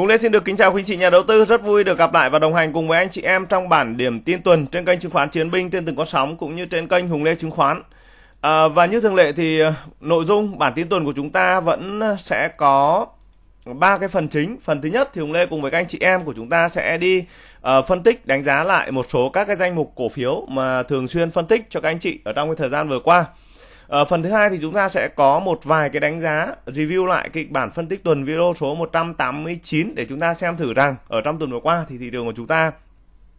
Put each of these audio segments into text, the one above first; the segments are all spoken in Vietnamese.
Hùng Lê xin được kính chào quý chị nhà đầu tư, rất vui được gặp lại và đồng hành cùng với anh chị em trong bản điểm tin tuần trên kênh chứng khoán Chiến binh trên từng con sóng cũng như trên kênh Hùng Lê chứng khoán. À, và như thường lệ thì à, nội dung bản tin tuần của chúng ta vẫn sẽ có ba cái phần chính. Phần thứ nhất thì Hùng Lê cùng với các anh chị em của chúng ta sẽ đi uh, phân tích đánh giá lại một số các cái danh mục cổ phiếu mà thường xuyên phân tích cho các anh chị ở trong cái thời gian vừa qua. Ở ờ, phần thứ hai thì chúng ta sẽ có một vài cái đánh giá review lại kịch bản phân tích tuần video số 189 để chúng ta xem thử rằng ở trong tuần vừa qua thì thị trường của chúng ta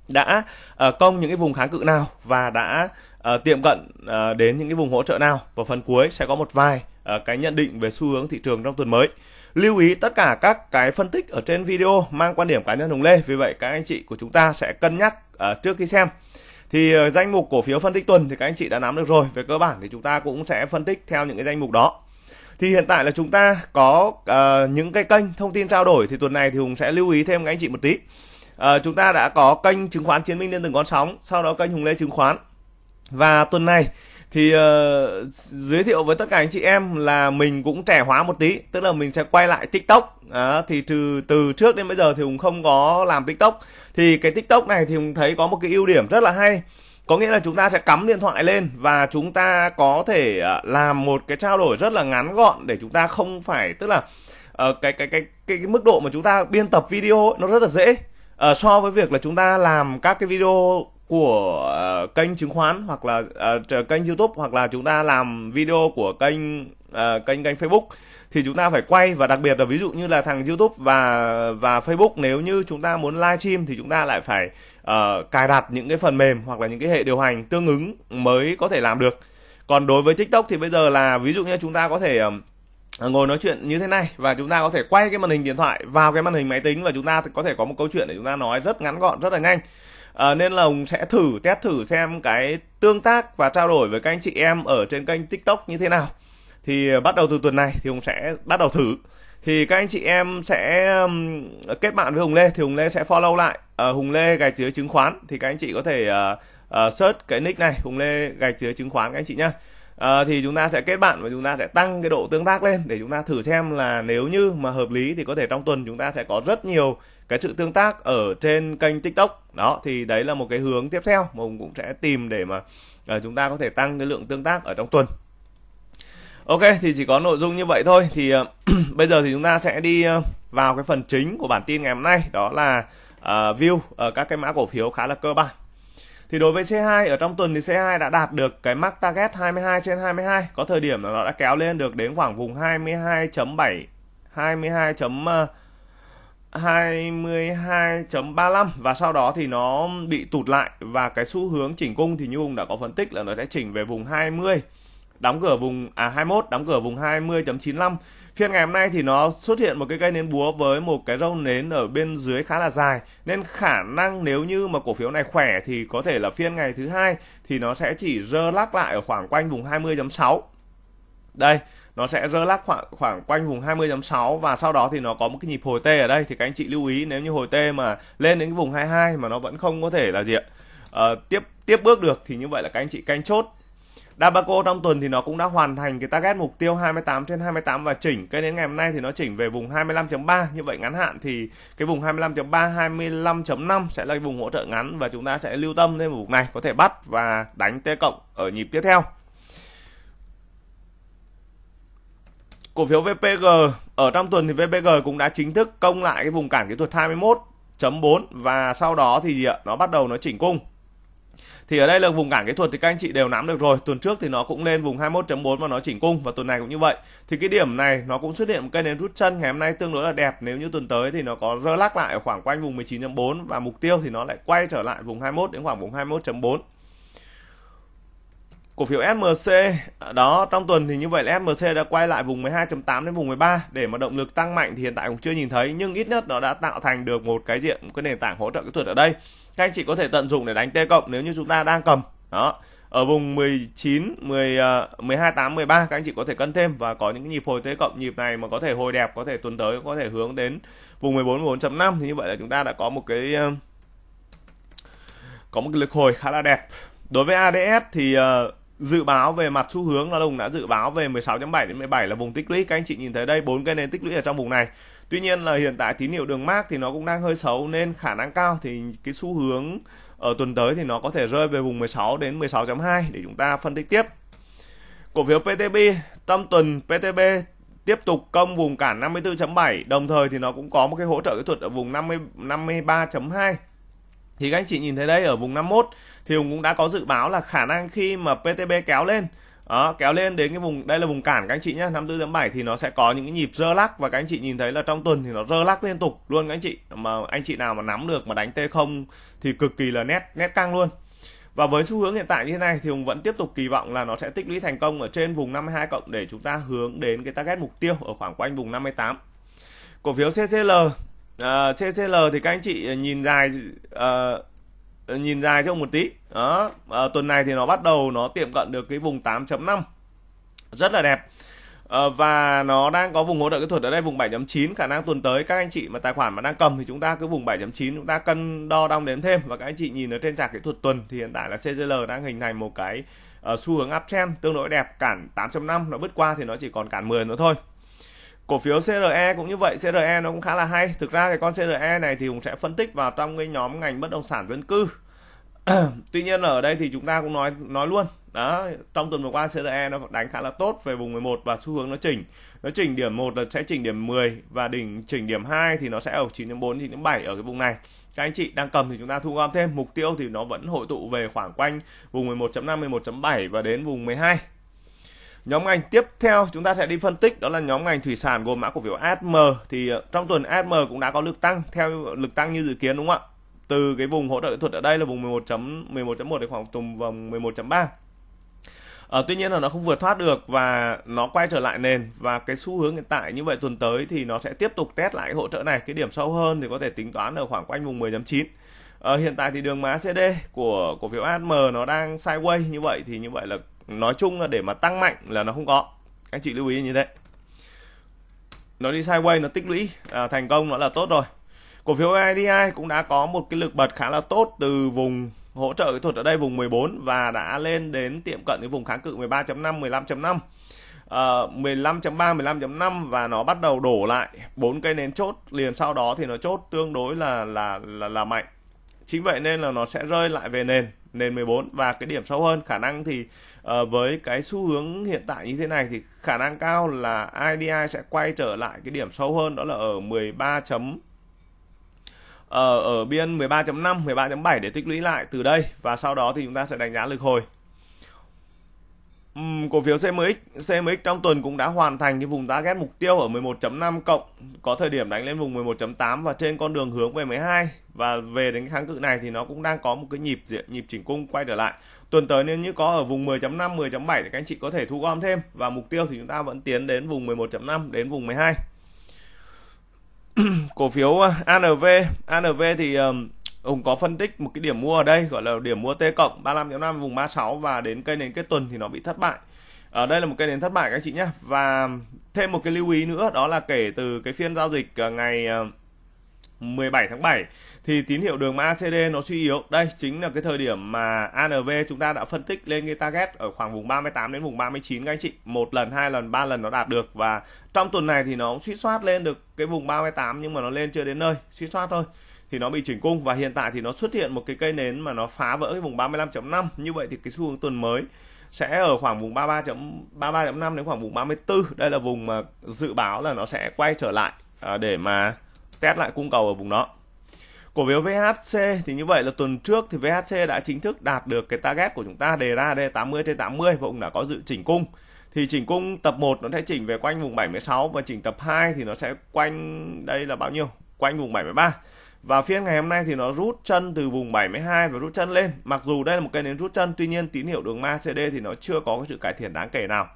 đã uh, công những cái vùng kháng cự nào và đã uh, tiệm cận uh, đến những cái vùng hỗ trợ nào và phần cuối sẽ có một vài uh, cái nhận định về xu hướng thị trường trong tuần mới lưu ý tất cả các cái phân tích ở trên video mang quan điểm cá nhân Hồng Lê vì vậy các anh chị của chúng ta sẽ cân nhắc uh, trước khi xem thì ờ, danh mục cổ phiếu phân tích tuần thì các anh chị đã nắm được rồi về cơ bản thì chúng ta cũng sẽ phân tích theo những cái danh mục đó thì hiện tại là chúng ta có uh, những cái kênh thông tin trao đổi thì tuần này thì hùng sẽ lưu ý thêm các anh chị một tí uh, chúng ta đã có kênh chứng khoán chiến binh lên từng con sóng sau đó kênh hùng lê chứng khoán và tuần này thì uh, giới thiệu với tất cả anh chị em là mình cũng trẻ hóa một tí tức là mình sẽ quay lại tiktok à, thì từ từ trước đến bây giờ thì hùng không có làm tiktok thì cái tiktok này thì hùng thấy có một cái ưu điểm rất là hay có nghĩa là chúng ta sẽ cắm điện thoại lên và chúng ta có thể ờ, làm một cái trao đổi rất là ngắn gọn để chúng ta không phải tức là uh, cái, cái cái cái cái mức độ mà chúng ta biên tập video nó rất là dễ uh, so với việc là chúng ta làm các cái video của ờ, kênh chứng khoán hoặc là uh, kênh YouTube hoặc là chúng ta làm video của kênh uh, kênh kênh Facebook thì chúng ta phải quay và đặc biệt là ví dụ như là thằng YouTube và và Facebook nếu như chúng ta muốn livestream thì chúng ta lại phải uh, cài đặt những cái phần mềm hoặc là những cái hệ điều hành tương ứng mới có thể làm được. Còn đối với TikTok thì bây giờ là ví dụ như chúng ta có thể uh, ngồi nói chuyện như thế này và chúng ta có thể quay cái màn hình điện thoại vào cái màn hình máy tính và chúng ta có thể có một câu chuyện để chúng ta nói rất ngắn gọn rất là nhanh à, nên là hùng sẽ thử test thử xem cái tương tác và trao đổi với các anh chị em ở trên kênh tiktok như thế nào thì bắt đầu từ tuần này thì hùng sẽ bắt đầu thử thì các anh chị em sẽ kết bạn với hùng lê thì hùng lê sẽ follow lại à, hùng lê gạch dưới chứng khoán thì các anh chị có thể à, à, search cái nick này hùng lê gạch dưới chứng khoán các anh chị nhá à, thì chúng ta sẽ kết bạn và chúng ta sẽ tăng cái độ tương tác lên để chúng ta thử xem là nếu như mà hợp lý thì có thể trong tuần chúng ta sẽ có rất nhiều cái sự tương tác ở trên kênh tiktok đó thì đấy là một cái hướng tiếp theo mà hùng cũng sẽ tìm để mà uh, chúng ta có thể tăng cái lượng tương tác ở trong tuần ok thì chỉ có nội dung như vậy thôi thì uh, bây giờ thì chúng ta sẽ đi uh, vào cái phần chính của bản tin ngày hôm nay đó là uh, view uh, các cái mã cổ phiếu khá là cơ bản thì đối với C2 ở trong tuần thì C2 đã đạt được cái mark target 22 trên 22 có thời điểm là nó đã kéo lên được đến khoảng vùng 22.7 22. 22.35 và sau đó thì nó bị tụt lại và cái xu hướng chỉnh cung thì như Hùng đã có phân tích là nó sẽ chỉnh về vùng 20 đóng cửa vùng à 21 đóng cửa vùng 20.95 phiên ngày hôm nay thì nó xuất hiện một cái cây nến búa với một cái râu nến ở bên dưới khá là dài nên khả năng nếu như mà cổ phiếu này khỏe thì có thể là phiên ngày thứ hai thì nó sẽ chỉ rơ lắc lại ở khoảng quanh vùng 20.6 đây nó sẽ rơ lắc khoảng khoảng quanh vùng 20.6 và sau đó thì nó có một cái nhịp hồi T ở đây thì các anh chị lưu ý nếu như hồi T mà lên đến cái vùng 22 mà nó vẫn không có thể là gì ạ uh, tiếp tiếp bước được thì như vậy là các anh chị canh chốt Dabaco trong tuần thì nó cũng đã hoàn thành cái target mục tiêu 28 trên 28 và chỉnh cái đến ngày hôm nay thì nó chỉnh về vùng 25.3 như vậy ngắn hạn thì cái vùng 25.3 25.5 sẽ là cái vùng hỗ trợ ngắn và chúng ta sẽ lưu tâm lên vùng này có thể bắt và đánh T cộng ở nhịp tiếp theo cổ phiếu VPG ở trong tuần thì VPG cũng đã chính thức công lại cái vùng cản kỹ thuật 21.4 và sau đó thì gì ạ nó bắt đầu nó chỉnh cung thì ở đây là vùng cản kỹ thuật thì các anh chị đều nắm được rồi tuần trước thì nó cũng lên vùng 21.4 và nó chỉnh cung và tuần này cũng như vậy thì cái điểm này nó cũng xuất hiện một cây nến rút chân ngày hôm nay tương đối là đẹp nếu như tuần tới thì nó có rơ lắc lại ở khoảng quanh vùng 19.4 và mục tiêu thì nó lại quay trở lại vùng 21 đến khoảng vùng 21.4 cổ phiếu SMC à, đó trong tuần thì như vậy là SMC đã quay lại vùng 12.8 đến vùng 13 để mà động lực tăng mạnh thì hiện tại cũng chưa nhìn thấy nhưng ít nhất nó đã tạo thành được một cái diện một cái nền tảng hỗ trợ kỹ thuật ở đây các anh chị có thể tận dụng để đánh T cộng nếu như chúng ta đang cầm đó ở vùng 19 10 12 8 13 các anh chị có thể cân thêm và có những nhịp hồi T cộng nhịp này mà có thể hồi đẹp có thể tuần tới có thể hướng đến vùng 14 4.5 thì như vậy là chúng ta đã có một cái à, có một cái lực hồi khá là đẹp đối với ADS thì uh, dự báo về mặt xu hướng là Hùng đã dự báo về 16.7 đến 17 là vùng tích lũy các anh chị nhìn thấy đây bốn cây nền tích lũy ở trong vùng này tuy nhiên là hiện tại tín hiệu đường mát thì nó cũng đang hơi xấu nên khả năng cao thì cái xu hướng ở tuần tới thì nó có thể rơi về vùng 16 đến 16.2 để chúng ta phân tích tiếp cổ phiếu PTB tâm tuần PTB tiếp tục công vùng cản 54.7 đồng thời thì nó cũng có một cái hỗ trợ kỹ thuật ở vùng 50 53.2 thì các anh chị nhìn thấy đây ở vùng 51 thì hùng cũng đã có dự báo là khả năng khi mà ptb kéo lên đó, kéo lên đến cái vùng đây là vùng cản các anh chị nhé 54.7 thì nó sẽ có những cái nhịp rơ lắc và các anh chị nhìn thấy là trong tuần thì nó rơ lắc liên tục luôn các anh chị mà anh chị nào mà nắm được mà đánh T0 thì cực kỳ là nét nét căng luôn và với xu hướng hiện tại như thế này thì Hùng vẫn tiếp tục kỳ vọng là nó sẽ tích lũy thành công ở trên vùng 52 cộng để chúng ta hướng đến cái target mục tiêu ở khoảng quanh vùng 58 cổ phiếu CCL uh, à, CCL thì các anh chị nhìn dài uh, Ờ, nhìn dài cho một tí đó à, tuần này thì nó bắt đầu nó tiệm cận được cái vùng 8.5 rất là đẹp à, và nó đang có vùng hỗ trợ kỹ thuật ở đây vùng 7.9 khả năng tuần tới các anh chị mà tài khoản mà đang cầm thì chúng ta cứ vùng 7.9 chúng ta cân đo đong đếm thêm và các anh chị nhìn ở trên chart kỹ thuật tuần thì hiện tại là CGL đang hình thành một cái uh, xu hướng uptrend tương đối đẹp cản 8.5 nó bứt qua thì nó chỉ còn cản 10 nữa thôi cổ phiếu CRE cũng như vậy CRE nó cũng khá là hay thực ra cái con CRE này thì cũng sẽ phân tích vào trong cái nhóm ngành bất động sản dân cư tuy nhiên ở đây thì chúng ta cũng nói nói luôn đó trong tuần vừa qua CRE nó đánh khá là tốt về vùng 11 và xu hướng nó chỉnh nó chỉnh điểm 1 là sẽ chỉnh điểm 10 và đỉnh chỉnh điểm 2 thì nó sẽ ở 9.4 9.7 ở cái vùng này các anh chị đang cầm thì chúng ta thu gom thêm mục tiêu thì nó vẫn hội tụ về khoảng quanh vùng 11.5 11.7 và đến vùng 12 Nhóm ngành tiếp theo chúng ta sẽ đi phân tích đó là nhóm ngành thủy sản gồm mã cổ phiếu ASM thì ờ, trong tuần ASM cũng đã có lực tăng theo lực tăng như dự kiến đúng không ạ? Từ cái vùng hỗ trợ kỹ thuật ở đây là vùng 11.11.1 đến khoảng tùng vòng 11.3. À, ờ, tuy nhiên là nó không vượt thoát được và nó quay trở lại nền và cái xu hướng hiện tại như vậy tuần tới thì nó sẽ tiếp tục test lại cái hỗ trợ này cái điểm sâu hơn thì có thể tính toán ở khoảng quanh vùng 10.9 à, ờ, hiện tại thì đường má CD của cổ phiếu ASM nó đang sideways như vậy thì như vậy là nói chung là để mà tăng mạnh là nó không có anh chị lưu ý như thế nó đi sideways nó tích lũy à, thành công nó là tốt rồi cổ phiếu IDI cũng đã có một cái lực bật khá là tốt từ vùng hỗ trợ kỹ thuật ở đây vùng 14 và đã lên đến tiệm cận cái vùng kháng cự 13.5 15.5 Uh, 15.3, 15.5 và nó bắt đầu đổ lại bốn cây nến chốt liền sau đó thì nó chốt tương đối là là là, là mạnh chính vậy nên là nó sẽ rơi lại về nền nền 14 và cái điểm sâu hơn khả năng thì uh, với cái xu hướng hiện tại như thế này thì khả năng cao là IDI sẽ quay trở lại cái điểm sâu hơn đó là ở 13 chấm ở, ờ, ở biên 13.5, 13.7 để tích lũy lại từ đây và sau đó thì chúng ta sẽ đánh giá lực hồi um, cổ phiếu CMX CMX trong tuần cũng đã hoàn thành cái vùng target mục tiêu ở 11.5 cộng có thời điểm đánh lên vùng 11.8 và trên con đường hướng về 12 và về đến kháng cự này thì nó cũng đang có một cái nhịp diện nhịp chỉnh cung quay trở lại tuần tới nếu như có ở vùng 10.5 10.7 thì các anh chị có thể thu gom thêm và mục tiêu thì chúng ta vẫn tiến đến vùng 11.5 đến vùng 12 cổ phiếu à, ANV ANV thì um, Hùng có phân tích một cái điểm mua ở đây gọi là điểm mua T cộng 35.5 vùng 36 và đến cây nến kết tuần thì nó bị thất bại. Ở đây là một cây nến thất bại các anh chị nhé. Và thêm một cái lưu ý nữa đó là kể từ cái phiên giao dịch ờ, ngày 17 ờ, tháng 7 thì tín hiệu đường macd nó suy yếu. Đây chính là cái thời điểm mà ANV chúng ta đã phân tích lên cái target ở khoảng vùng 38 đến vùng 39 các anh chị. Một lần, hai lần, ba lần nó đạt được và trong tuần này thì nó suy soát lên được cái vùng 38 nhưng mà nó lên chưa đến nơi, suy soát thôi thì nó bị chỉnh cung và hiện tại thì nó xuất hiện một cái cây nến mà nó phá vỡ cái vùng 35.5 như vậy thì cái xu hướng tuần mới sẽ ở khoảng vùng 33.33.5 đến khoảng vùng 34 đây là vùng mà dự báo là nó sẽ quay trở lại à, để mà test lại cung cầu ở vùng đó cổ phiếu VHC thì như vậy là tuần trước thì VHC đã chính thức đạt được cái target của chúng ta đề ra đây 80 trên 80 và cũng đã có dự chỉnh cung thì chỉnh cung tập 1 nó sẽ chỉnh về quanh vùng 76 và chỉnh tập 2 thì nó sẽ quanh đây là bao nhiêu quanh vùng 73 và phiên ngày hôm nay thì nó rút chân từ vùng 72 và rút chân lên mặc dù đây là một cây nến rút chân tuy nhiên tín hiệu đường ma CD thì nó chưa có cái sự cải thiện đáng kể nào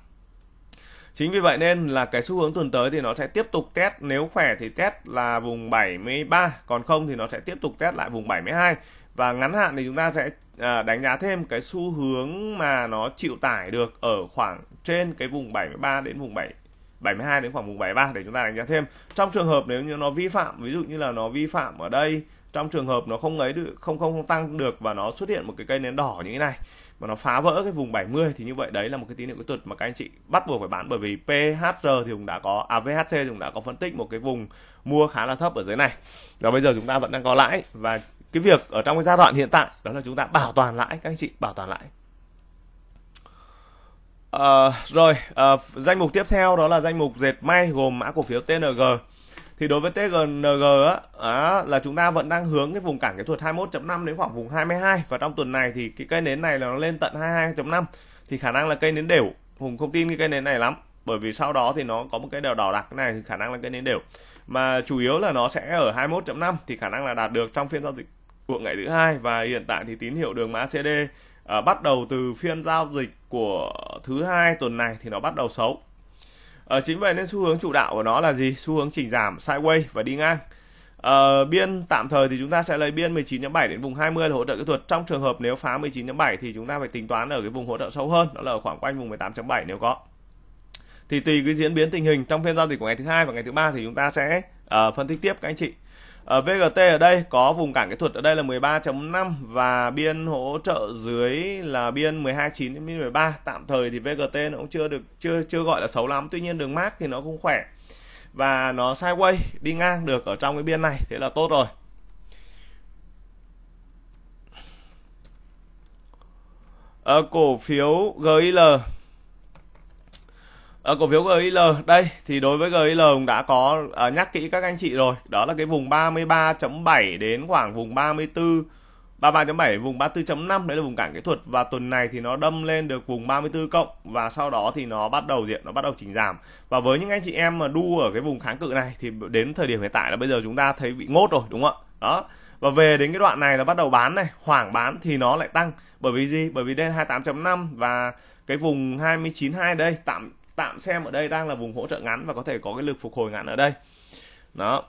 Chính vì vậy nên là cái xu hướng tuần tới thì nó sẽ tiếp tục test nếu khỏe thì test là vùng 73 còn không thì nó sẽ tiếp tục test lại vùng 72 và ngắn hạn thì chúng ta sẽ à, đánh giá thêm cái xu hướng mà nó chịu tải được ở khoảng trên cái vùng 73 đến vùng 7 72 đến khoảng mùng 73 để chúng ta đánh giá thêm. Trong trường hợp nếu như nó vi phạm, ví dụ như là nó vi phạm ở đây, trong trường hợp nó không ấy được, không không, không tăng được và nó xuất hiện một cái cây nến đỏ như thế này mà nó phá vỡ cái vùng 70 thì như vậy đấy là một cái tín hiệu kỹ thuật mà các anh chị bắt buộc phải bán bởi vì PHR thì cũng đã có à VHC thì cũng đã có phân tích một cái vùng mua khá là thấp ở dưới này. Và bây giờ chúng ta vẫn đang có lãi và cái việc ở trong cái giai đoạn hiện tại đó là chúng ta bảo toàn lãi các anh chị bảo toàn lãi Ờ, rồi, à, danh mục tiếp theo đó là danh mục dệt may gồm mã cổ phiếu TNG. Thì đối với TNG á, á là chúng ta vẫn đang hướng cái vùng cản kỹ thuật 21.5 đến khoảng vùng 22 và trong tuần này thì cái cây nến này là nó lên tận 22.5 thì khả năng là cây nến đều. Hùng không tin cái cây nến này lắm bởi vì sau đó thì nó có một cái đèo đỏ đặc này thì khả năng là cây nến đều. Mà chủ yếu là nó sẽ ở 21.5 thì khả năng là đạt được trong phiên giao dịch của ngày thứ hai và hiện tại thì tín hiệu đường mã CD à, bắt đầu từ phiên giao dịch của thứ hai tuần này thì nó bắt đầu xấu à, chính vậy nên xu hướng chủ đạo của nó là gì xu hướng chỉnh giảm sideways và đi ngang à, biên tạm thời thì chúng ta sẽ lấy biên 19.7 đến vùng 20 là hỗ trợ kỹ thuật trong trường hợp nếu phá 19.7 thì chúng ta phải tính toán ở cái vùng hỗ trợ sâu hơn đó là ở khoảng quanh vùng 18.7 nếu có thì tùy cái diễn biến tình hình trong phiên giao dịch của ngày thứ hai và ngày thứ ba thì chúng ta sẽ uh, phân tích tiếp các anh chị ở ờ, VGT ở đây có vùng cản kỹ thuật ở đây là 13.5 và biên hỗ trợ dưới là biên 12.9 đến 13 tạm thời thì VGT nó cũng chưa được chưa chưa gọi là xấu lắm tuy nhiên đường mát thì nó cũng khỏe và nó sideways đi ngang được ở trong cái biên này thế là tốt rồi ở ờ, cổ phiếu GIL À, cổ phiếu GIL đây thì đối với GIL cũng đã có à, nhắc kỹ các anh chị rồi đó là cái vùng 33.7 đến khoảng vùng 34 33.7 vùng 34.5 đấy là vùng cản kỹ thuật và tuần này thì nó đâm lên được vùng 34 cộng và sau đó thì nó bắt đầu diện nó bắt đầu chỉnh giảm và với những anh chị em mà đu ở cái vùng kháng cự này thì đến thời điểm hiện tại là bây giờ chúng ta thấy bị ngốt rồi đúng không ạ đó và về đến cái đoạn này là bắt đầu bán này hoảng bán thì nó lại tăng bởi vì gì bởi vì đây 28.5 và cái vùng 29.2 đây tạm tạm xem ở đây đang là vùng hỗ trợ ngắn và có thể có cái lực phục hồi ngắn ở đây đó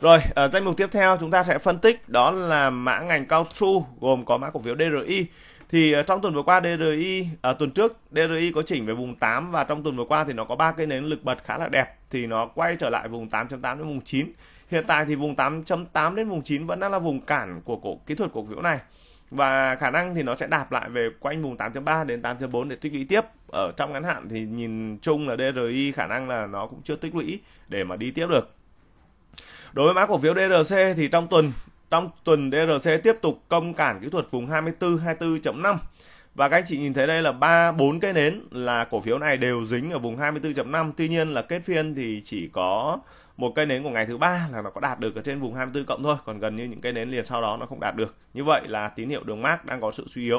rồi ở ờ, danh mục tiếp theo chúng ta sẽ phân tích đó là mã ngành cao su gồm có mã cổ phiếu DRI thì ờ, trong tuần vừa qua DRI à, ờ, tuần trước DRI có chỉnh về vùng 8 và trong tuần vừa qua thì nó có ba cây nến lực bật khá là đẹp thì nó quay trở lại vùng 8.8 đến vùng 9 hiện tại thì vùng 8.8 đến vùng 9 vẫn đang là vùng cản của cổ kỹ thuật cổ phiếu này và khả năng thì nó sẽ đạp lại về quanh vùng 8.3 đến 8.4 để tích lũy tiếp ở trong ngắn hạn thì nhìn chung là DRI khả năng là nó cũng chưa tích lũy để mà đi tiếp được đối với mã cổ phiếu DRC thì trong tuần trong tuần DRC tiếp tục công cản kỹ thuật vùng 24 24.5 và các anh chị nhìn thấy đây là ba bốn cái nến là cổ phiếu này đều dính ở vùng 24.5 tuy nhiên là kết phiên thì chỉ có một cây nến của ngày thứ ba là nó có đạt được ở trên vùng 24 cộng thôi còn gần như những cây nến liền sau đó nó không đạt được như vậy là tín hiệu đường mát đang có sự suy yếu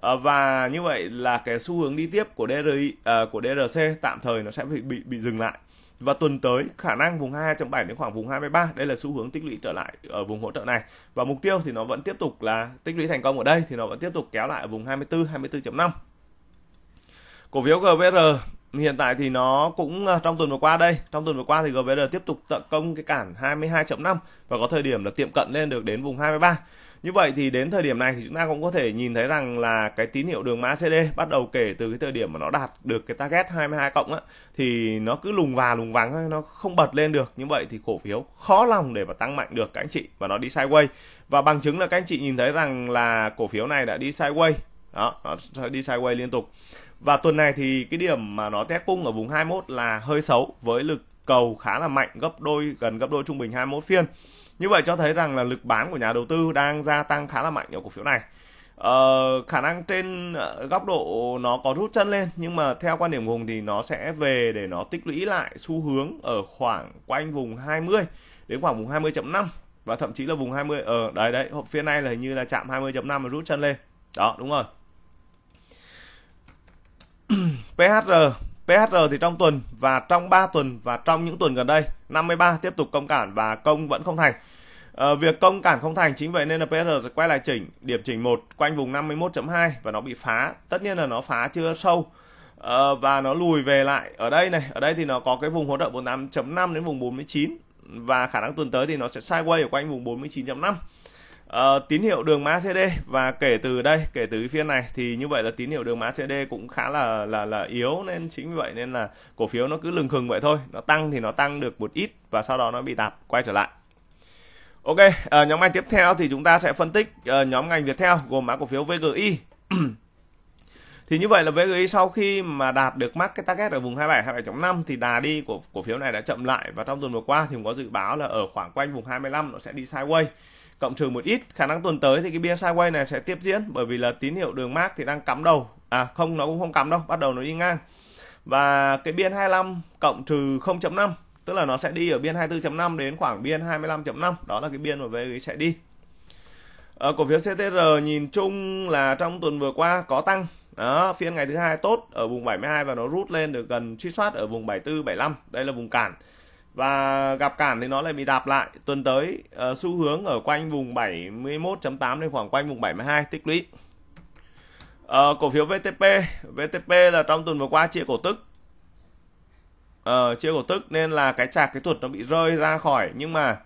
à, và như vậy là cái xu hướng đi tiếp của DRI à, ờ, của DRC tạm thời nó sẽ bị bị, bị dừng lại và tuần tới khả năng vùng 22.7 đến khoảng vùng 23 đây là xu hướng tích lũy trở lại ở vùng hỗ trợ này và mục tiêu thì nó vẫn tiếp tục là tích lũy thành công ở đây thì nó vẫn tiếp tục kéo lại ở vùng 24 24.5 cổ phiếu GVR hiện tại thì nó cũng à, trong tuần vừa qua đây trong tuần vừa qua thì GVR tiếp tục tận công cái cản 22.5 và có thời điểm là tiệm cận lên được đến vùng 23 như vậy thì đến thời điểm này thì chúng ta cũng có thể nhìn thấy rằng là cái tín hiệu đường mã CD bắt đầu kể từ cái thời điểm mà nó đạt được cái target 22 cộng á thì nó cứ lùng và lùng vắng nó không bật lên được như vậy thì cổ phiếu khó lòng để mà tăng mạnh được các anh chị và nó đi sideways và bằng chứng là các anh chị nhìn thấy rằng là cổ phiếu này đã đi sideways đó nó đi sideways liên tục và tuần này thì cái điểm mà nó test cung ở vùng 21 là hơi xấu với lực cầu khá là mạnh gấp đôi gần gấp đôi trung bình 21 phiên. Như vậy cho thấy rằng là lực bán của nhà đầu tư đang gia tăng khá là mạnh ở cổ phiếu này. Ờ, khả năng trên ờ, góc độ nó có rút chân lên nhưng mà theo quan điểm của Hùng thì nó sẽ về để nó tích lũy lại xu hướng ở khoảng quanh vùng 20 đến khoảng vùng 20.5 và thậm chí là vùng 20 ở ờ, đấy đấy phiên này là hình như là chạm 20.5 mà rút chân lên. Đó đúng rồi. PHR PHR thì trong tuần và trong 3 tuần và trong những tuần gần đây 53 tiếp tục công cản và công vẫn không thành à, việc công cản không thành chính vậy nên là phr sẽ quay lại chỉnh điểm chỉnh một quanh vùng 51.2 và nó bị phá tất nhiên là nó phá chưa sâu à, và nó lùi về lại ở đây này ở đây thì nó có cái vùng hỗ trợ 48.5 đến vùng 49 và khả năng tuần tới thì nó sẽ sideways ở quanh vùng 49.5 Ờ, tín hiệu đường mã CD và kể từ đây kể từ cái phiên này thì như vậy là tín hiệu đường mã CD cũng khá là là là yếu nên chính vì vậy nên là cổ phiếu nó cứ lừng khừng vậy thôi nó tăng thì nó tăng được một ít và sau đó nó bị đạp quay trở lại Ok, à, nhóm ngành tiếp theo thì chúng ta sẽ phân tích à, nhóm ngành Viettel gồm mã cổ phiếu VGI. thì như vậy là VGI sau khi mà đạt được mắc cái target ở vùng 27 27.5 thì đà đi của cổ phiếu này đã chậm lại và trong tuần vừa qua thì cũng có dự báo là ở khoảng quanh vùng 25 nó sẽ đi sideways cộng trừ một ít khả năng tuần tới thì cái biên sideways này sẽ tiếp diễn bởi vì là tín hiệu đường mát thì đang cắm đầu à không nó cũng không cắm đâu bắt đầu nó đi ngang và cái biên 25 cộng trừ 0.5 tức là nó sẽ đi ở biên 24.5 đến khoảng biên 25.5 đó là cái biên mà về sẽ đi ở ờ, cổ phiếu CTR nhìn chung là trong tuần vừa qua có tăng đó phiên ngày thứ hai tốt ở vùng 72 và nó rút lên được gần truy soát ở vùng 74 75 đây là vùng cản và gặp cản thì nó lại bị đạp lại tuần tới uh, xu hướng ở quanh vùng 71.8 đến khoảng quanh vùng 72 tích lũy uh, cổ phiếu VTP VTP là trong tuần vừa qua chia cổ tức uh, chia cổ tức nên là cái chạc cái thuật nó bị rơi ra khỏi nhưng mà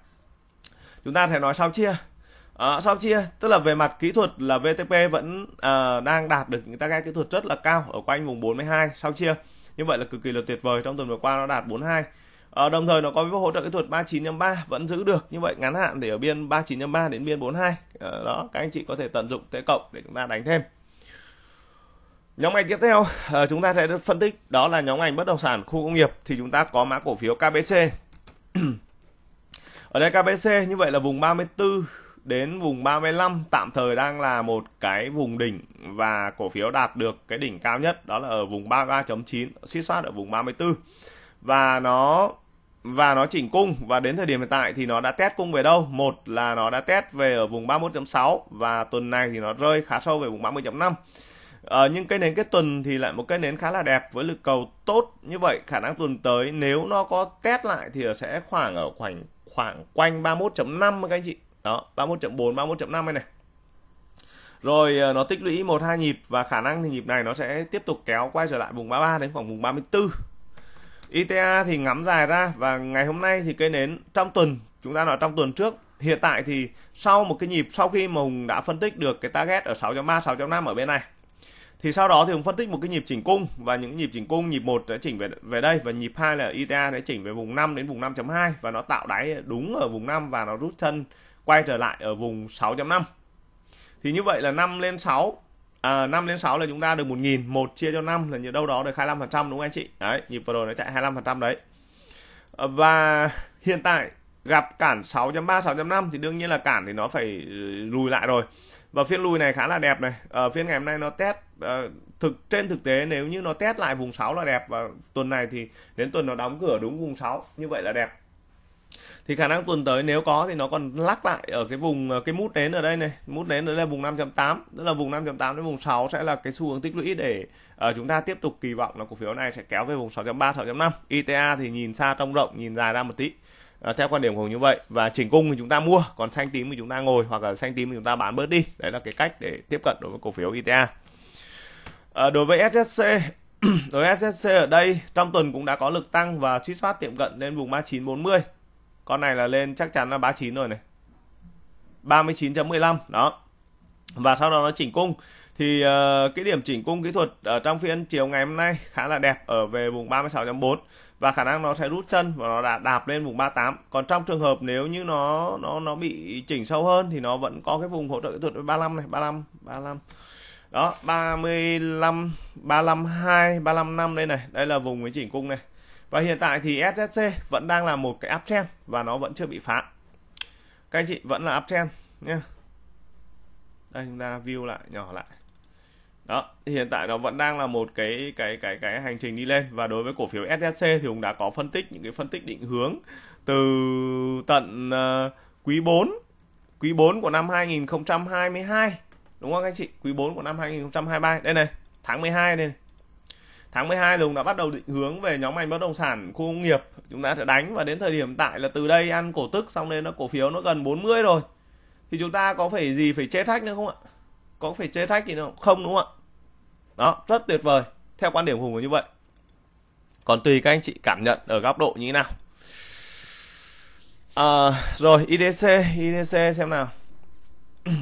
chúng ta phải nói sau chia uh, sao chia tức là về mặt kỹ thuật là VTP vẫn uh, đang đạt được những target kỹ thuật rất là cao ở quanh vùng 42 sau chia như vậy là cực kỳ là tuyệt vời trong tuần vừa qua nó đạt 42 À, đồng thời nó có hỗ trợ kỹ thuật 39.3 vẫn giữ được như vậy ngắn hạn để ở biên 39.3 đến biên 42 à, ờ, đó các anh chị có thể tận dụng thế cộng để chúng ta đánh thêm nhóm ngành tiếp theo à, chúng ta sẽ phân tích đó là nhóm ngành bất động sản khu công nghiệp thì chúng ta có mã cổ phiếu KBC ở đây KBC như vậy là vùng 34 đến vùng 35 tạm thời đang là một cái vùng đỉnh và cổ phiếu đạt được cái đỉnh cao nhất đó là ở vùng 33.9 suy soát ở vùng 34 và nó và nó chỉnh cung và đến thời điểm hiện tại thì nó đã test cung về đâu một là nó đã test về ở vùng 31.6 và tuần này thì nó rơi khá sâu về vùng 30.5 Ờ, nhưng cây nến kết tuần thì lại một cây nến khá là đẹp với lực cầu tốt như vậy khả năng tuần tới nếu nó có test lại thì sẽ khoảng ở khoảng khoảng quanh 31.5 các anh chị đó 31.4 31.5 này này rồi ờ, nó tích lũy một hai nhịp và khả năng thì nhịp này nó sẽ tiếp tục kéo quay trở lại vùng 33 đến khoảng vùng 34 ITA thì ngắm dài ra và ngày hôm nay thì cây nến trong tuần chúng ta nói trong tuần trước hiện tại thì sau một cái nhịp sau khi mà Hùng đã phân tích được cái target ở 6.3 6.5 ở bên này thì sau đó thì Hùng phân tích một cái nhịp chỉnh cung và những nhịp chỉnh cung nhịp một sẽ chỉnh về về đây và nhịp hai là ITA sẽ chỉnh về vùng 5 đến vùng 5.2 và nó tạo đáy đúng ở vùng 5 và nó rút chân quay trở lại ở vùng 6.5 thì như vậy là 5 lên 6 à, 5 đến 6 là chúng ta được 1.000 1 chia cho 5 là đâu đó được 25% đúng không anh chị đấy nhịp vừa rồi nó chạy 25% đấy à, và hiện tại gặp cản 6.3 6.5 thì đương nhiên là cản thì nó phải ừ, lùi lại rồi và phiên lùi này khá là đẹp này ở ờ, phiên ngày hôm nay nó test ờ, thực trên thực tế nếu như nó test lại vùng 6 là đẹp và tuần này thì đến tuần nó đóng cửa đúng vùng 6 như vậy là đẹp thì khả năng tuần tới nếu có thì nó còn lắc lại ở cái vùng ờ, cái mút nến ở đây này mút nến ở đây là vùng 5.8 tức là vùng 5.8 đến vùng 6 sẽ là cái xu hướng tích lũy để uh, chúng ta tiếp tục kỳ vọng là cổ phiếu này sẽ kéo về vùng 6.3 6.5 ITA thì nhìn xa trong rộng nhìn dài ra một tí À, theo quan điểm của như vậy và chỉnh cung thì chúng ta mua còn xanh tím thì chúng ta ngồi hoặc là xanh tím thì chúng ta bán bớt đi đấy là cái cách để tiếp cận đối với cổ phiếu ITA e à, đối với SSC đối với SSC ở đây trong tuần cũng đã có lực tăng và suy soát tiệm cận lên vùng 3940 con này là lên chắc chắn là 39 rồi này 39.15 đó và sau đó nó chỉnh cung thì uh, cái điểm chỉnh cung kỹ thuật ở trong phiên chiều ngày hôm nay khá là đẹp ở về vùng 36.4 và khả năng nó sẽ rút chân và nó đã đạp lên vùng 38 còn trong trường hợp nếu như nó nó nó bị chỉnh sâu hơn thì nó vẫn có cái vùng hỗ trợ kỹ thuật 35 này 35 35 đó 35 35 2 35 5 đây này đây là vùng mới chỉnh cung này và hiện tại thì SSC vẫn đang là một cái uptrend và nó vẫn chưa bị phá các anh chị vẫn là uptrend nhé đây chúng ta view lại nhỏ lại đó hiện tại nó vẫn đang là một cái cái cái cái hành trình đi lên và đối với cổ phiếu SSC thì cũng đã có phân tích những cái phân tích định hướng từ tận uh, quý 4 quý 4 của năm 2022 đúng không các anh chị quý 4 của năm 2023 đây này tháng 12 đây này tháng 12 Lùng đã bắt đầu định hướng về nhóm ngành bất động sản khu công nghiệp chúng ta sẽ đánh và đến thời điểm tại là từ đây ăn cổ tức xong nên nó cổ phiếu nó gần 40 rồi thì chúng ta có phải gì phải chế thách nữa không ạ có phải chế thách gì không không đúng không ạ đó rất tuyệt vời theo quan điểm hùng là như vậy còn tùy các anh chị cảm nhận ở góc độ như thế nào à, rồi idc idc xem nào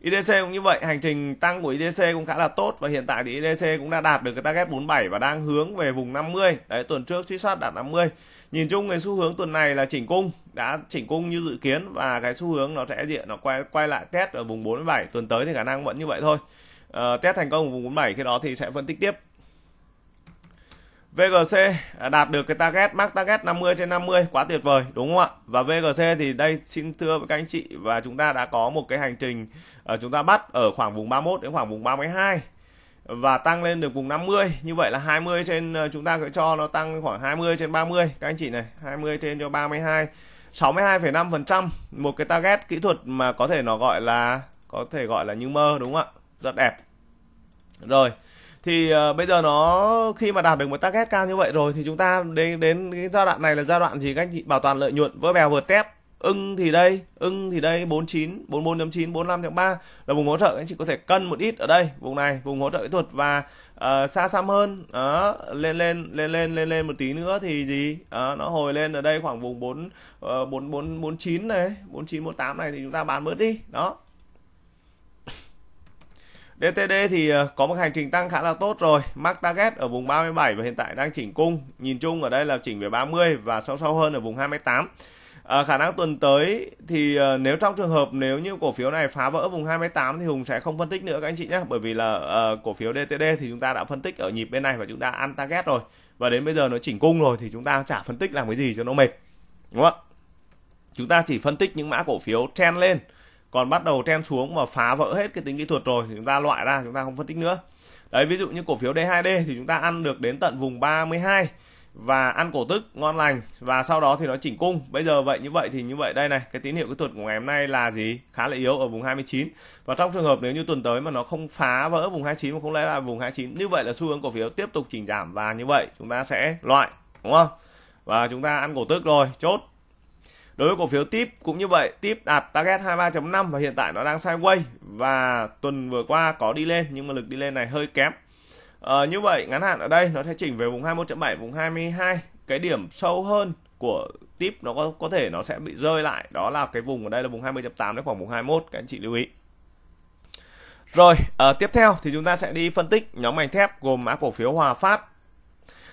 IDC cũng như vậy, hành trình tăng của IDC cũng khá là tốt và hiện tại thì IDC cũng đã đạt được cái target 47 và đang hướng về vùng 50. Đấy tuần trước trích soát đạt 50. Nhìn chung cái xu hướng tuần này là chỉnh cung, đã chỉnh cung như dự kiến và cái xu hướng nó sẽ diện nó quay quay lại test ở vùng 47 tuần tới thì khả năng vẫn như vậy thôi. Uh, test thành công ở vùng 47 khi đó thì sẽ phân tích tiếp. VGC à, đạt được cái target mark target 50 trên 50 quá tuyệt vời đúng không ạ? Và VGC thì đây xin thưa với các anh chị và chúng ta đã có một cái hành trình uh, chúng ta bắt ở khoảng vùng 31 đến khoảng vùng 32 và tăng lên được vùng 50 như vậy là 20 trên à, chúng ta sẽ cho nó tăng khoảng 20 trên 30 các anh chị này 20 trên cho 32 62,5% một cái target kỹ thuật mà có thể nó gọi là có thể gọi là như mơ đúng không ạ rất đẹp rồi thì uh, bây giờ nó khi mà đạt được một target cao như vậy rồi thì chúng ta đến đến cái giai đoạn này là giai đoạn gì các anh chị bảo toàn lợi nhuận vỡ bèo vượt tép ưng thì đây ưng thì đây 49 44.9 45.3 là vùng hỗ trợ anh chị có thể cân một ít ở đây vùng này vùng hỗ trợ kỹ thuật và uh, xa xăm hơn đó lên lên lên lên lên lên một tí nữa thì gì đó, nó hồi lên ở đây khoảng vùng 4 uh, 4449 này 49 48 này thì chúng ta bán bớt đi đó DTD thì ờ, có một hành trình tăng khá là tốt rồi, mắc target ở vùng 37 và hiện tại đang chỉnh cung. Nhìn chung ở đây là chỉnh về 30 và sâu sâu hơn ở vùng 28. À, ờ, khả năng tuần tới thì uh, nếu trong trường hợp nếu như cổ phiếu này phá vỡ vùng 28 thì Hùng sẽ không phân tích nữa các anh chị nhé bởi vì là uh, cổ phiếu DTD thì chúng ta đã phân tích ở nhịp bên này và chúng ta ăn target rồi và đến bây giờ nó chỉnh cung rồi thì chúng ta chả phân tích làm cái gì cho nó mệt đúng không ạ chúng ta chỉ phân tích những mã cổ phiếu trend lên còn bắt đầu ten xuống và phá vỡ hết cái tính kỹ thuật rồi thì chúng ta loại ra chúng ta không phân tích nữa đấy ví dụ như cổ phiếu D2D thì chúng ta ăn được đến tận vùng 32 và ăn cổ tức ngon lành và sau đó thì nó chỉnh cung bây giờ vậy như vậy thì như vậy đây này cái tín hiệu kỹ thuật của ngày hôm nay là gì khá là yếu ở vùng 29 và trong trường hợp nếu như tuần tới mà nó không phá vỡ vùng 29 mà không lấy là vùng 29 như vậy là xu hướng cổ phiếu tiếp tục chỉnh giảm và như vậy chúng ta sẽ loại đúng không và chúng ta ăn cổ tức rồi chốt Đối với cổ phiếu TIP cũng như vậy, TIP đạt target 23.5 và hiện tại nó đang sideways và tuần vừa qua có đi lên nhưng mà lực đi lên này hơi kém. À, như vậy ngắn hạn ở đây nó sẽ chỉnh về vùng 21.7, vùng 22. Cái điểm sâu hơn của TIP nó có có thể nó sẽ bị rơi lại, đó là cái vùng ở đây là vùng 20.8 đến khoảng vùng 21 các anh chị lưu ý. Rồi, à, tiếp theo thì chúng ta sẽ đi phân tích nhóm ngành thép gồm mã cổ phiếu Hòa Phát.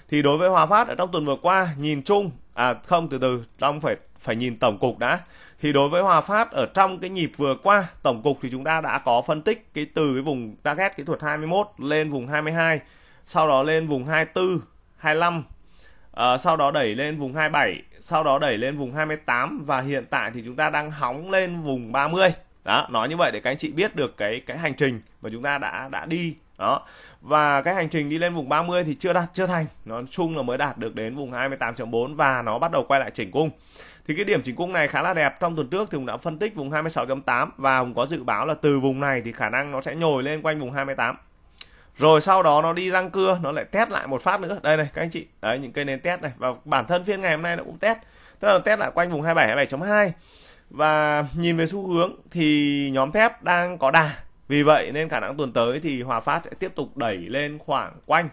Thì đối với Hòa Phát ở trong tuần vừa qua, nhìn chung à không từ từ trong phải phải nhìn tổng cục đã thì đối với Hòa Phát ở trong cái nhịp vừa qua tổng cục thì chúng ta đã có phân tích cái từ cái vùng target kỹ thuật 21 lên vùng 22 sau đó lên vùng 24 25 à, sau đó đẩy lên vùng 27 sau đó đẩy lên vùng 28 và hiện tại thì chúng ta đang hóng lên vùng 30 đó nói như vậy để các anh chị biết được cái cái hành trình mà chúng ta đã đã đi đó và cái hành trình đi lên vùng 30 thì chưa đạt chưa thành nó chung là mới đạt được đến vùng 28.4 và nó bắt đầu quay lại chỉnh cung thì cái điểm chỉnh cung này khá là đẹp trong tuần trước thì cũng đã phân tích vùng 26.8 và cũng có dự báo là từ vùng này thì khả năng nó sẽ nhồi lên quanh vùng 28 rồi sau đó nó đi răng cưa nó lại test lại một phát nữa đây này các anh chị đấy những cây nến test này và bản thân phiên ngày hôm nay nó cũng test tức là test lại quanh vùng 27 27.2 và nhìn về xu hướng thì nhóm thép đang có đà vì vậy nên khả năng tuần tới thì Hòa Phát sẽ tiếp tục đẩy lên khoảng quanh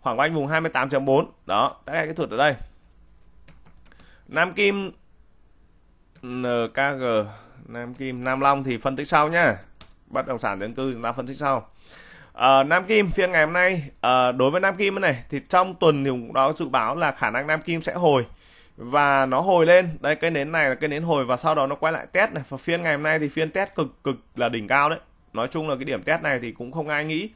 khoảng quanh vùng 28.4. Đó, tất cả kỹ thuật ở đây. Nam Kim NKG Nam Kim Nam Long thì phân tích sau nhá. Bất động sản dân cư chúng ta phân tích sau. À, Nam Kim phiên ngày hôm nay à, đối với Nam Kim này thì trong tuần thì cũng đó dự báo là khả năng Nam Kim sẽ hồi và nó hồi lên đây cái nến này là cái nến hồi và sau đó nó quay lại test này và phiên ngày hôm nay thì phiên test cực cực là đỉnh cao đấy nói chung là cái điểm test này thì cũng không ai nghĩ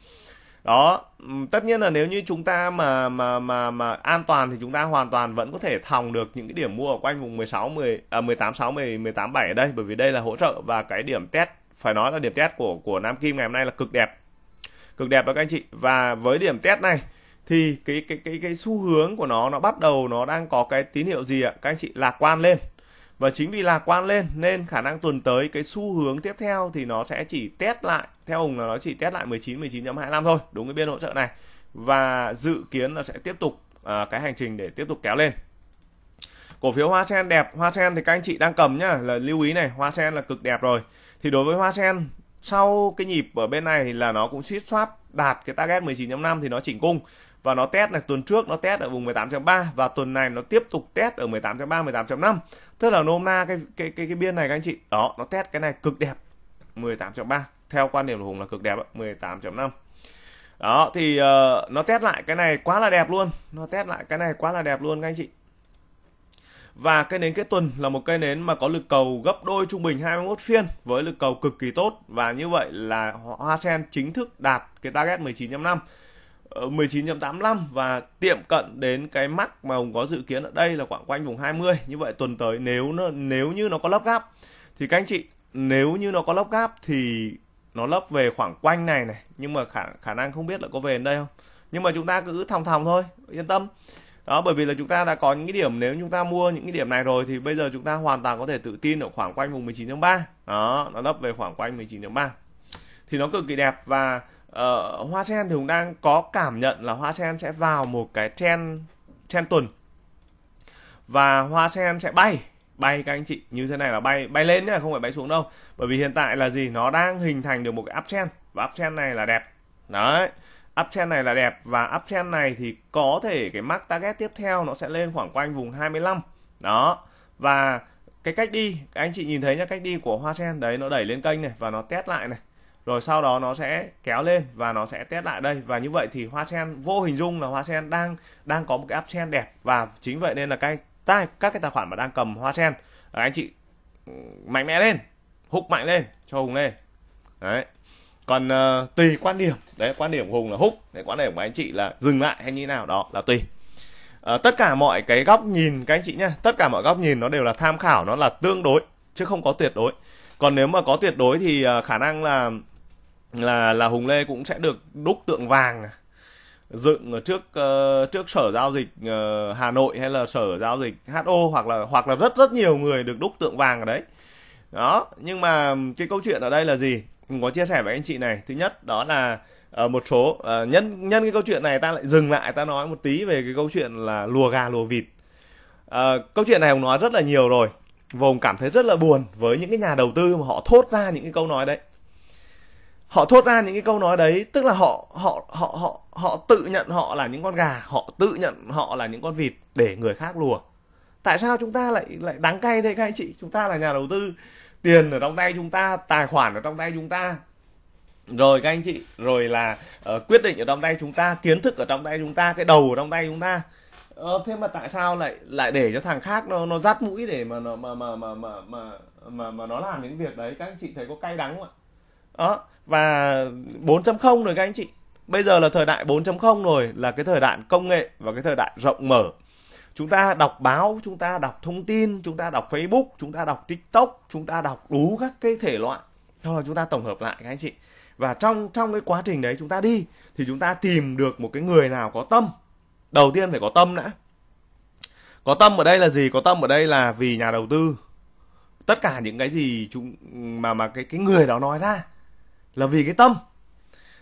đó tất nhiên là nếu như chúng ta mà mà mà mà an toàn thì chúng ta hoàn toàn vẫn có thể thòng được những cái điểm mua ở quanh vùng 16 10 à, 18 6 10 18 7 ở đây bởi vì đây là hỗ trợ và cái điểm test phải nói là điểm test của của Nam Kim ngày hôm nay là cực đẹp cực đẹp đó các anh chị và với điểm test này thì cái cái cái cái xu hướng của nó nó bắt đầu nó đang có cái tín hiệu gì ạ các anh chị lạc quan lên và chính vì lạc quan lên nên khả năng tuần tới cái xu hướng tiếp theo thì nó sẽ chỉ test lại theo ông là nó chỉ test lại 19 19.25 thôi đúng cái biên hỗ trợ này và dự kiến là sẽ tiếp tục à, cái hành trình để tiếp tục kéo lên cổ phiếu hoa sen đẹp hoa sen thì các anh chị đang cầm nhá là lưu ý này hoa sen là cực đẹp rồi thì đối với hoa sen sau cái nhịp ở bên này là nó cũng suýt soát đạt cái target 19.5 thì nó chỉnh cung và nó test này tuần trước nó test ở vùng 18.3 và tuần này nó tiếp tục test ở 18.3 18.5 tức là nôm na cái cái cái cái biên này các anh chị đó nó test cái này cực đẹp 18.3 theo quan điểm của Hùng là cực đẹp 18.5 đó thì uh, nó test lại cái này quá là đẹp luôn nó test lại cái này quá là đẹp luôn các anh chị và cây nến kết tuần là một cây nến mà có lực cầu gấp đôi trung bình 21 phiên với lực cầu cực kỳ tốt và như vậy là hoa sen chính thức đạt cái target 19.5 19.85 ờ, và tiệm cận đến cái mắc mà ông có dự kiến ở đây là khoảng quanh vùng 20 như vậy tuần tới nếu nó nếu như nó có lấp gap thì các anh chị nếu như nó có lấp gap thì nó lấp về khoảng quanh này này nhưng mà khả khả năng không biết là có về đến đây không nhưng mà chúng ta cứ thòng thòng thôi yên tâm đó bởi vì là chúng ta đã có những cái điểm nếu chúng ta mua những cái điểm này rồi thì bây giờ chúng ta hoàn toàn có thể tự tin ở khoảng quanh vùng 19.3 đó nó lấp về khoảng quanh 19.3 thì nó cực kỳ đẹp và Ờ, hoa sen thì cũng đang có cảm nhận là hoa sen sẽ vào một cái trend trend tuần và hoa sen sẽ bay bay các anh chị như thế này là bay bay lên nhá không phải bay xuống đâu bởi vì hiện tại là gì nó đang hình thành được một cái uptrend và uptrend này là đẹp đấy uptrend này là đẹp và uptrend này thì có thể cái mark target tiếp theo nó sẽ lên khoảng quanh vùng 25 đó và cái cách đi các anh chị nhìn thấy nhá cách đi của hoa sen đấy nó đẩy lên kênh này và nó test lại này rồi sau đó nó sẽ kéo lên và nó sẽ test lại đây và như vậy thì hoa sen vô hình dung là hoa sen đang đang có một cái sen đẹp và chính vậy nên là cái tài các cái tài khoản mà đang cầm hoa sen anh chị ừ, mạnh mẽ lên hút mạnh lên cho hùng lên đấy còn uh, tùy quan điểm đấy quan điểm của hùng là hút đấy quan điểm của anh chị là dừng lại hay như nào đó là tùy uh, tất cả mọi cái góc nhìn các anh chị nhá tất cả mọi góc nhìn nó đều là tham khảo nó là tương đối chứ không có tuyệt đối còn nếu mà có tuyệt đối thì ờ, khả năng là là là Hùng Lê cũng sẽ được đúc tượng vàng à. dựng ở trước uh, trước sở giao dịch uh, Hà Nội hay là sở giao dịch HO hoặc là hoặc là rất rất nhiều người được đúc tượng vàng ở đấy. Đó, nhưng mà cái câu chuyện ở đây là gì? Mình có chia sẻ với anh chị này, thứ nhất đó là uh, một số uh, nhân nhân cái câu chuyện này ta lại dừng lại ta nói một tí về cái câu chuyện là lùa gà lùa vịt. Uh, câu chuyện này ông nói rất là nhiều rồi. Và ông cảm thấy rất là buồn với những cái nhà đầu tư mà họ thốt ra những cái câu nói đấy họ thốt ra những cái câu nói đấy tức là họ họ họ họ họ tự nhận họ là những con gà họ tự nhận họ là những con vịt để người khác lùa tại sao chúng ta lại lại đáng cay thế các anh chị chúng ta là nhà đầu tư tiền ở trong tay chúng ta tài khoản ở trong tay chúng ta rồi các anh chị rồi là uh, quyết định ở trong tay chúng ta kiến thức ở trong tay chúng ta cái đầu ở trong tay chúng ta ờ, thế mà tại sao lại lại để cho thằng khác nó nó dắt mũi để mà nó mà mà mà mà mà mà, mà nó làm những việc đấy các anh chị thấy có cay đắng không ạ đó và 4.0 rồi các anh chị bây giờ là thời đại 4.0 rồi là cái thời đại công nghệ và cái thời đại rộng mở chúng ta đọc báo chúng ta đọc thông tin chúng ta đọc facebook chúng ta đọc tiktok chúng ta đọc đủ các cái thể loại sau đó chúng ta tổng hợp lại các anh chị và trong trong cái quá trình đấy chúng ta đi thì chúng ta tìm được một cái người nào có tâm đầu tiên phải có tâm đã có tâm ở đây là gì có tâm ở đây là vì nhà đầu tư tất cả những cái gì chúng mà mà cái cái người đó nói ra là vì cái tâm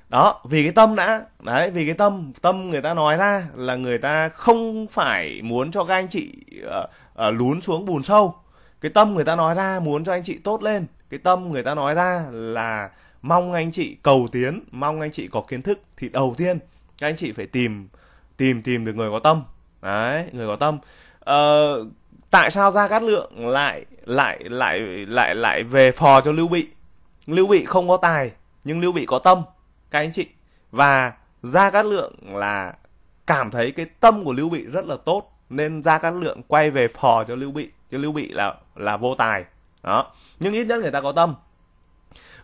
đó vì cái tâm đã đấy vì cái tâm tâm người ta nói ra là người ta không phải muốn cho các anh chị uh, uh, lún xuống bùn sâu cái tâm người ta nói ra muốn cho anh chị tốt lên cái tâm người ta nói ra là mong anh chị cầu tiến mong anh chị có kiến thức thì đầu tiên các anh chị phải tìm tìm tìm được người có tâm đấy người có tâm uh, tại sao gia cát lượng lại lại lại lại lại về phò cho lưu bị lưu bị không có tài nhưng lưu bị có tâm các anh chị và gia cát lượng là cảm thấy cái tâm của lưu bị rất là tốt nên gia cát lượng quay về phò cho lưu bị chứ lưu bị là là vô tài đó nhưng ít nhất người ta có tâm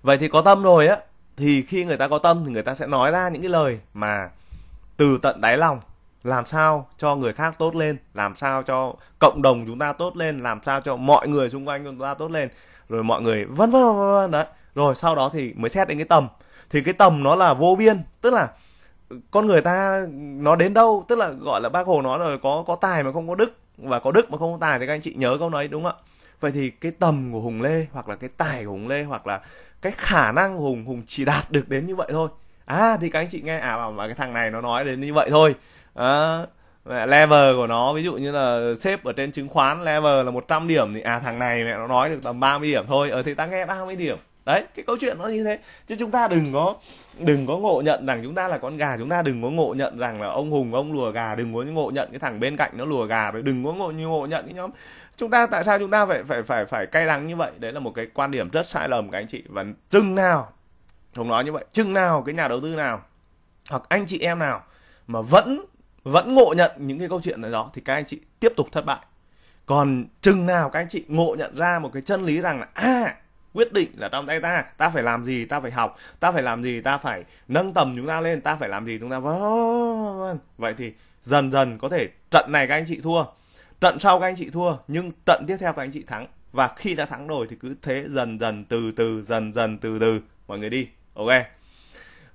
vậy thì có tâm rồi á thì khi người ta có tâm thì người ta sẽ nói ra những cái lời mà từ tận đáy lòng làm sao cho người khác tốt lên làm sao cho cộng đồng chúng ta tốt lên làm sao cho mọi người xung quanh chúng ta tốt lên rồi mọi người vân vân vân vân đấy rồi sau đó thì mới xét đến cái tầm thì cái tầm nó là vô biên tức là con người ta nó đến đâu tức là gọi là bác hồ nói rồi có có tài mà không có đức và có đức mà không có tài thì các anh chị nhớ câu nói đúng không ạ vậy thì cái tầm của hùng lê hoặc là cái tài của hùng lê hoặc là cái khả năng của hùng hùng chỉ đạt được đến như vậy thôi à thì các anh chị nghe à bảo mà cái thằng này nó nói đến như vậy thôi à, level của nó ví dụ như là xếp ở trên chứng khoán level là 100 điểm thì à thằng này mẹ nó nói được tầm 30 điểm thôi ở ờ, thì ta nghe 30 điểm đấy cái câu chuyện nó như thế chứ chúng ta đừng có đừng có ngộ nhận rằng chúng ta là con gà chúng ta đừng có ngộ nhận rằng là ông hùng ông lùa gà đừng có ngộ nhận cái thằng bên cạnh nó lùa gà rồi đừng có ngộ ngộ nhận cái nhóm chúng ta tại sao chúng ta phải phải phải phải cay đắng như vậy đấy là một cái quan điểm rất sai lầm các anh chị và chừng nào không nói như vậy chừng nào cái nhà đầu tư nào hoặc anh chị em nào mà vẫn vẫn ngộ nhận những cái câu chuyện này đó thì các anh chị tiếp tục thất bại còn chừng nào các anh chị ngộ nhận ra một cái chân lý rằng là à quyết định là trong tay ta ta phải làm gì ta phải học ta phải làm gì ta phải nâng tầm chúng ta lên ta phải làm gì chúng ta vâng vậy thì dần dần có thể trận này các anh chị thua trận sau các anh chị thua nhưng trận tiếp theo các anh chị thắng và khi đã thắng rồi thì cứ thế dần dần từ từ dần dần từ từ mọi người đi ok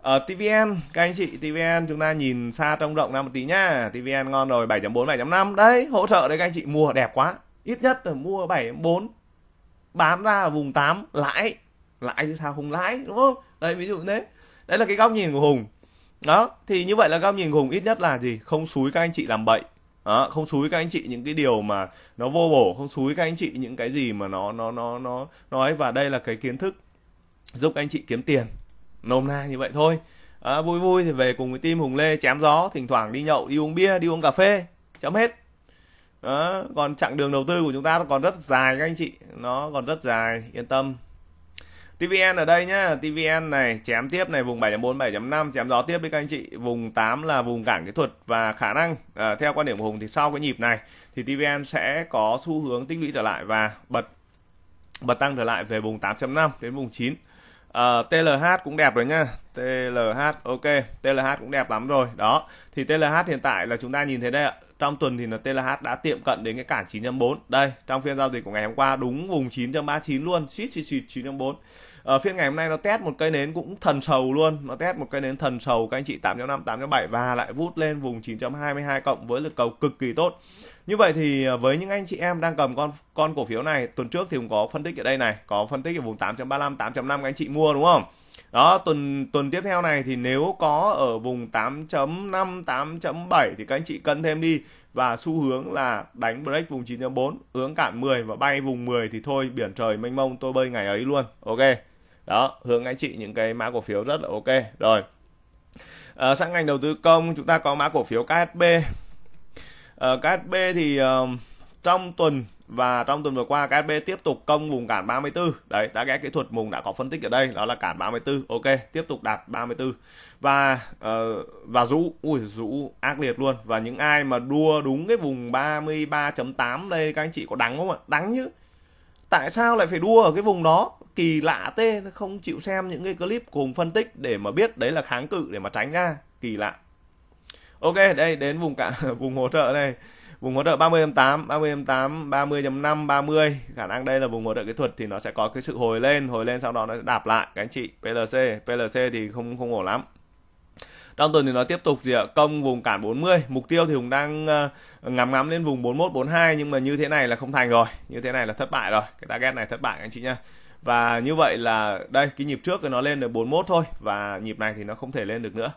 ở ờ, TVN các anh chị TVN chúng ta nhìn xa trông rộng ra một tí nhá TVN ngon rồi 7.4 7.5 đấy hỗ trợ đấy các anh chị mua đẹp quá ít nhất là mua 7.4 bán ra ở vùng 8 lãi lãi chứ sao không lãi đúng không đấy ví dụ thế đấy là cái góc nhìn của hùng đó thì như vậy là góc nhìn của hùng ít nhất là gì không xúi các anh chị làm bậy đó, không xúi các anh chị những cái điều mà nó vô bổ không xúi các anh chị những cái gì mà nó nó nó nó nói và đây là cái kiến thức giúp các anh chị kiếm tiền nôm na như vậy thôi à, vui vui thì về cùng với team hùng lê chém gió thỉnh thoảng đi nhậu đi uống bia đi uống cà phê chấm hết đó còn chặng đường đầu tư của chúng ta nó còn rất dài các anh chị nó còn rất dài yên tâm TVN ở đây nhá, TVN này chém tiếp này vùng 7.4 7.5 chém gió tiếp đi các anh chị. Vùng 8 là vùng cản kỹ thuật và khả năng à, theo quan điểm của Hùng thì sau cái nhịp này thì TVN sẽ có xu hướng tích lũy trở lại và bật bật tăng trở lại về vùng 8.5 đến vùng 9. À, TLH cũng đẹp rồi nhá. TLH ok, TLH cũng đẹp lắm rồi. Đó, thì TLH hiện tại là chúng ta nhìn thấy đây ạ, trong tuần thì là TLH đã tiệm cận đến cái cản 9.4 đây trong phiên giao dịch của ngày hôm qua đúng vùng 9.39 luôn suýt suýt suýt 9.4 ở phiên ngày hôm nay nó test một cây nến cũng thần sầu luôn nó test một cây nến thần sầu các anh chị 8.5 8.7 và lại vút lên vùng 9.22 cộng với lực cầu cực kỳ tốt như vậy thì ờ, với những anh chị em đang cầm con con cổ phiếu này tuần trước thì cũng có phân tích ở đây này có phân tích ở vùng 8.35 8.5 các anh chị mua đúng không đó tuần tuần tiếp theo này thì nếu có ở vùng 8.5 8.7 thì các anh chị cân thêm đi và xu hướng là đánh break vùng 9.4 hướng cạn 10 và bay vùng 10 thì thôi biển trời mênh mông tôi bơi ngày ấy luôn ok đó hướng anh chị những cái mã cổ phiếu rất là ok rồi à, sang ngành đầu tư công chúng ta có mã cổ phiếu KSB à, ờ, KSB thì uh, trong tuần và trong tuần vừa qua KSB tiếp tục công vùng cản 34 đấy ghé kỹ thuật mùng đã có phân tích ở đây đó là cản 34 ok tiếp tục đạt 34 và uh, và rũ ui rũ ác liệt luôn và những ai mà đua đúng cái vùng 33.8 đây các anh chị có đắng không ạ đắng chứ tại sao lại phải đua ở cái vùng đó kỳ lạ tê không chịu xem những cái clip cùng phân tích để mà biết đấy là kháng cự để mà tránh ra kỳ lạ ok đây đến vùng cả vùng hỗ trợ đây vùng hỗ trợ 30 8 30 8 30 5 30 khả năng đây là vùng hỗ trợ kỹ thuật thì nó sẽ có cái sự hồi lên hồi lên sau đó nó sẽ đạp lại các anh chị PLC PLC thì không không ổn lắm trong tuần thì nó tiếp tục gì ạ công vùng cản 40 mục tiêu thì cũng đang ờ, ngắm ngắm lên vùng 41 42 nhưng mà như thế này là không thành rồi như thế này là thất bại rồi cái target này thất bại anh chị nhá và như vậy là đây cái nhịp trước thì nó lên được 41 thôi và nhịp này thì nó không thể lên được nữa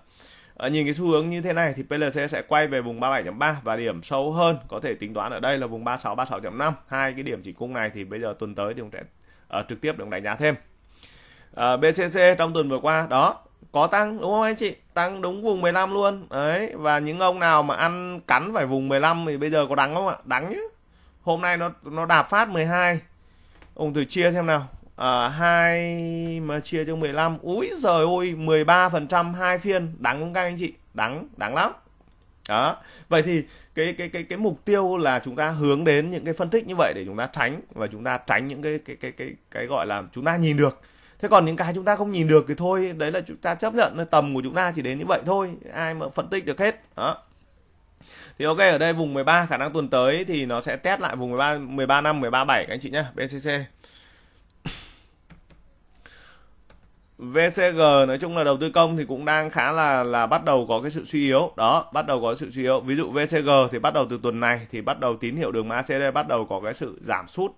à, nhìn cái xu hướng như thế này thì PLC sẽ quay về vùng 37.3 và điểm sâu hơn có thể tính toán ở đây là vùng 36 36.5 hai cái điểm chỉ cung này thì bây giờ tuần tới thì cũng sẽ uh, trực tiếp để đánh giá thêm à, ờ, BCC trong tuần vừa qua đó có tăng đúng không anh chị tăng đúng vùng 15 luôn đấy và những ông nào mà ăn cắn phải vùng 15 thì bây giờ có đắng không ạ đắng nhá hôm nay nó nó đạp phát 12 ông thử chia xem nào à, 2 mà chia cho 15 úi giời ôi 13 phần trăm hai phiên đáng không các anh chị đáng đáng lắm đó vậy thì cái cái cái cái mục tiêu là chúng ta hướng đến những cái phân tích như vậy để chúng ta tránh và chúng ta tránh những cái cái cái cái cái gọi là chúng ta nhìn được thế còn những cái chúng ta không nhìn được thì thôi đấy là chúng ta chấp nhận tầm của chúng ta chỉ đến như vậy thôi ai mà phân tích được hết đó thì ok ở đây vùng 13 khả năng tuần tới thì nó sẽ test lại vùng 13 13 năm 13 7 các anh chị nhá BCC VCG nói chung là đầu tư công thì cũng đang khá là là bắt đầu có cái sự suy yếu đó bắt đầu có sự suy yếu ví dụ VCG thì bắt đầu từ tuần này thì bắt đầu tín hiệu đường macd bắt đầu có cái sự giảm sút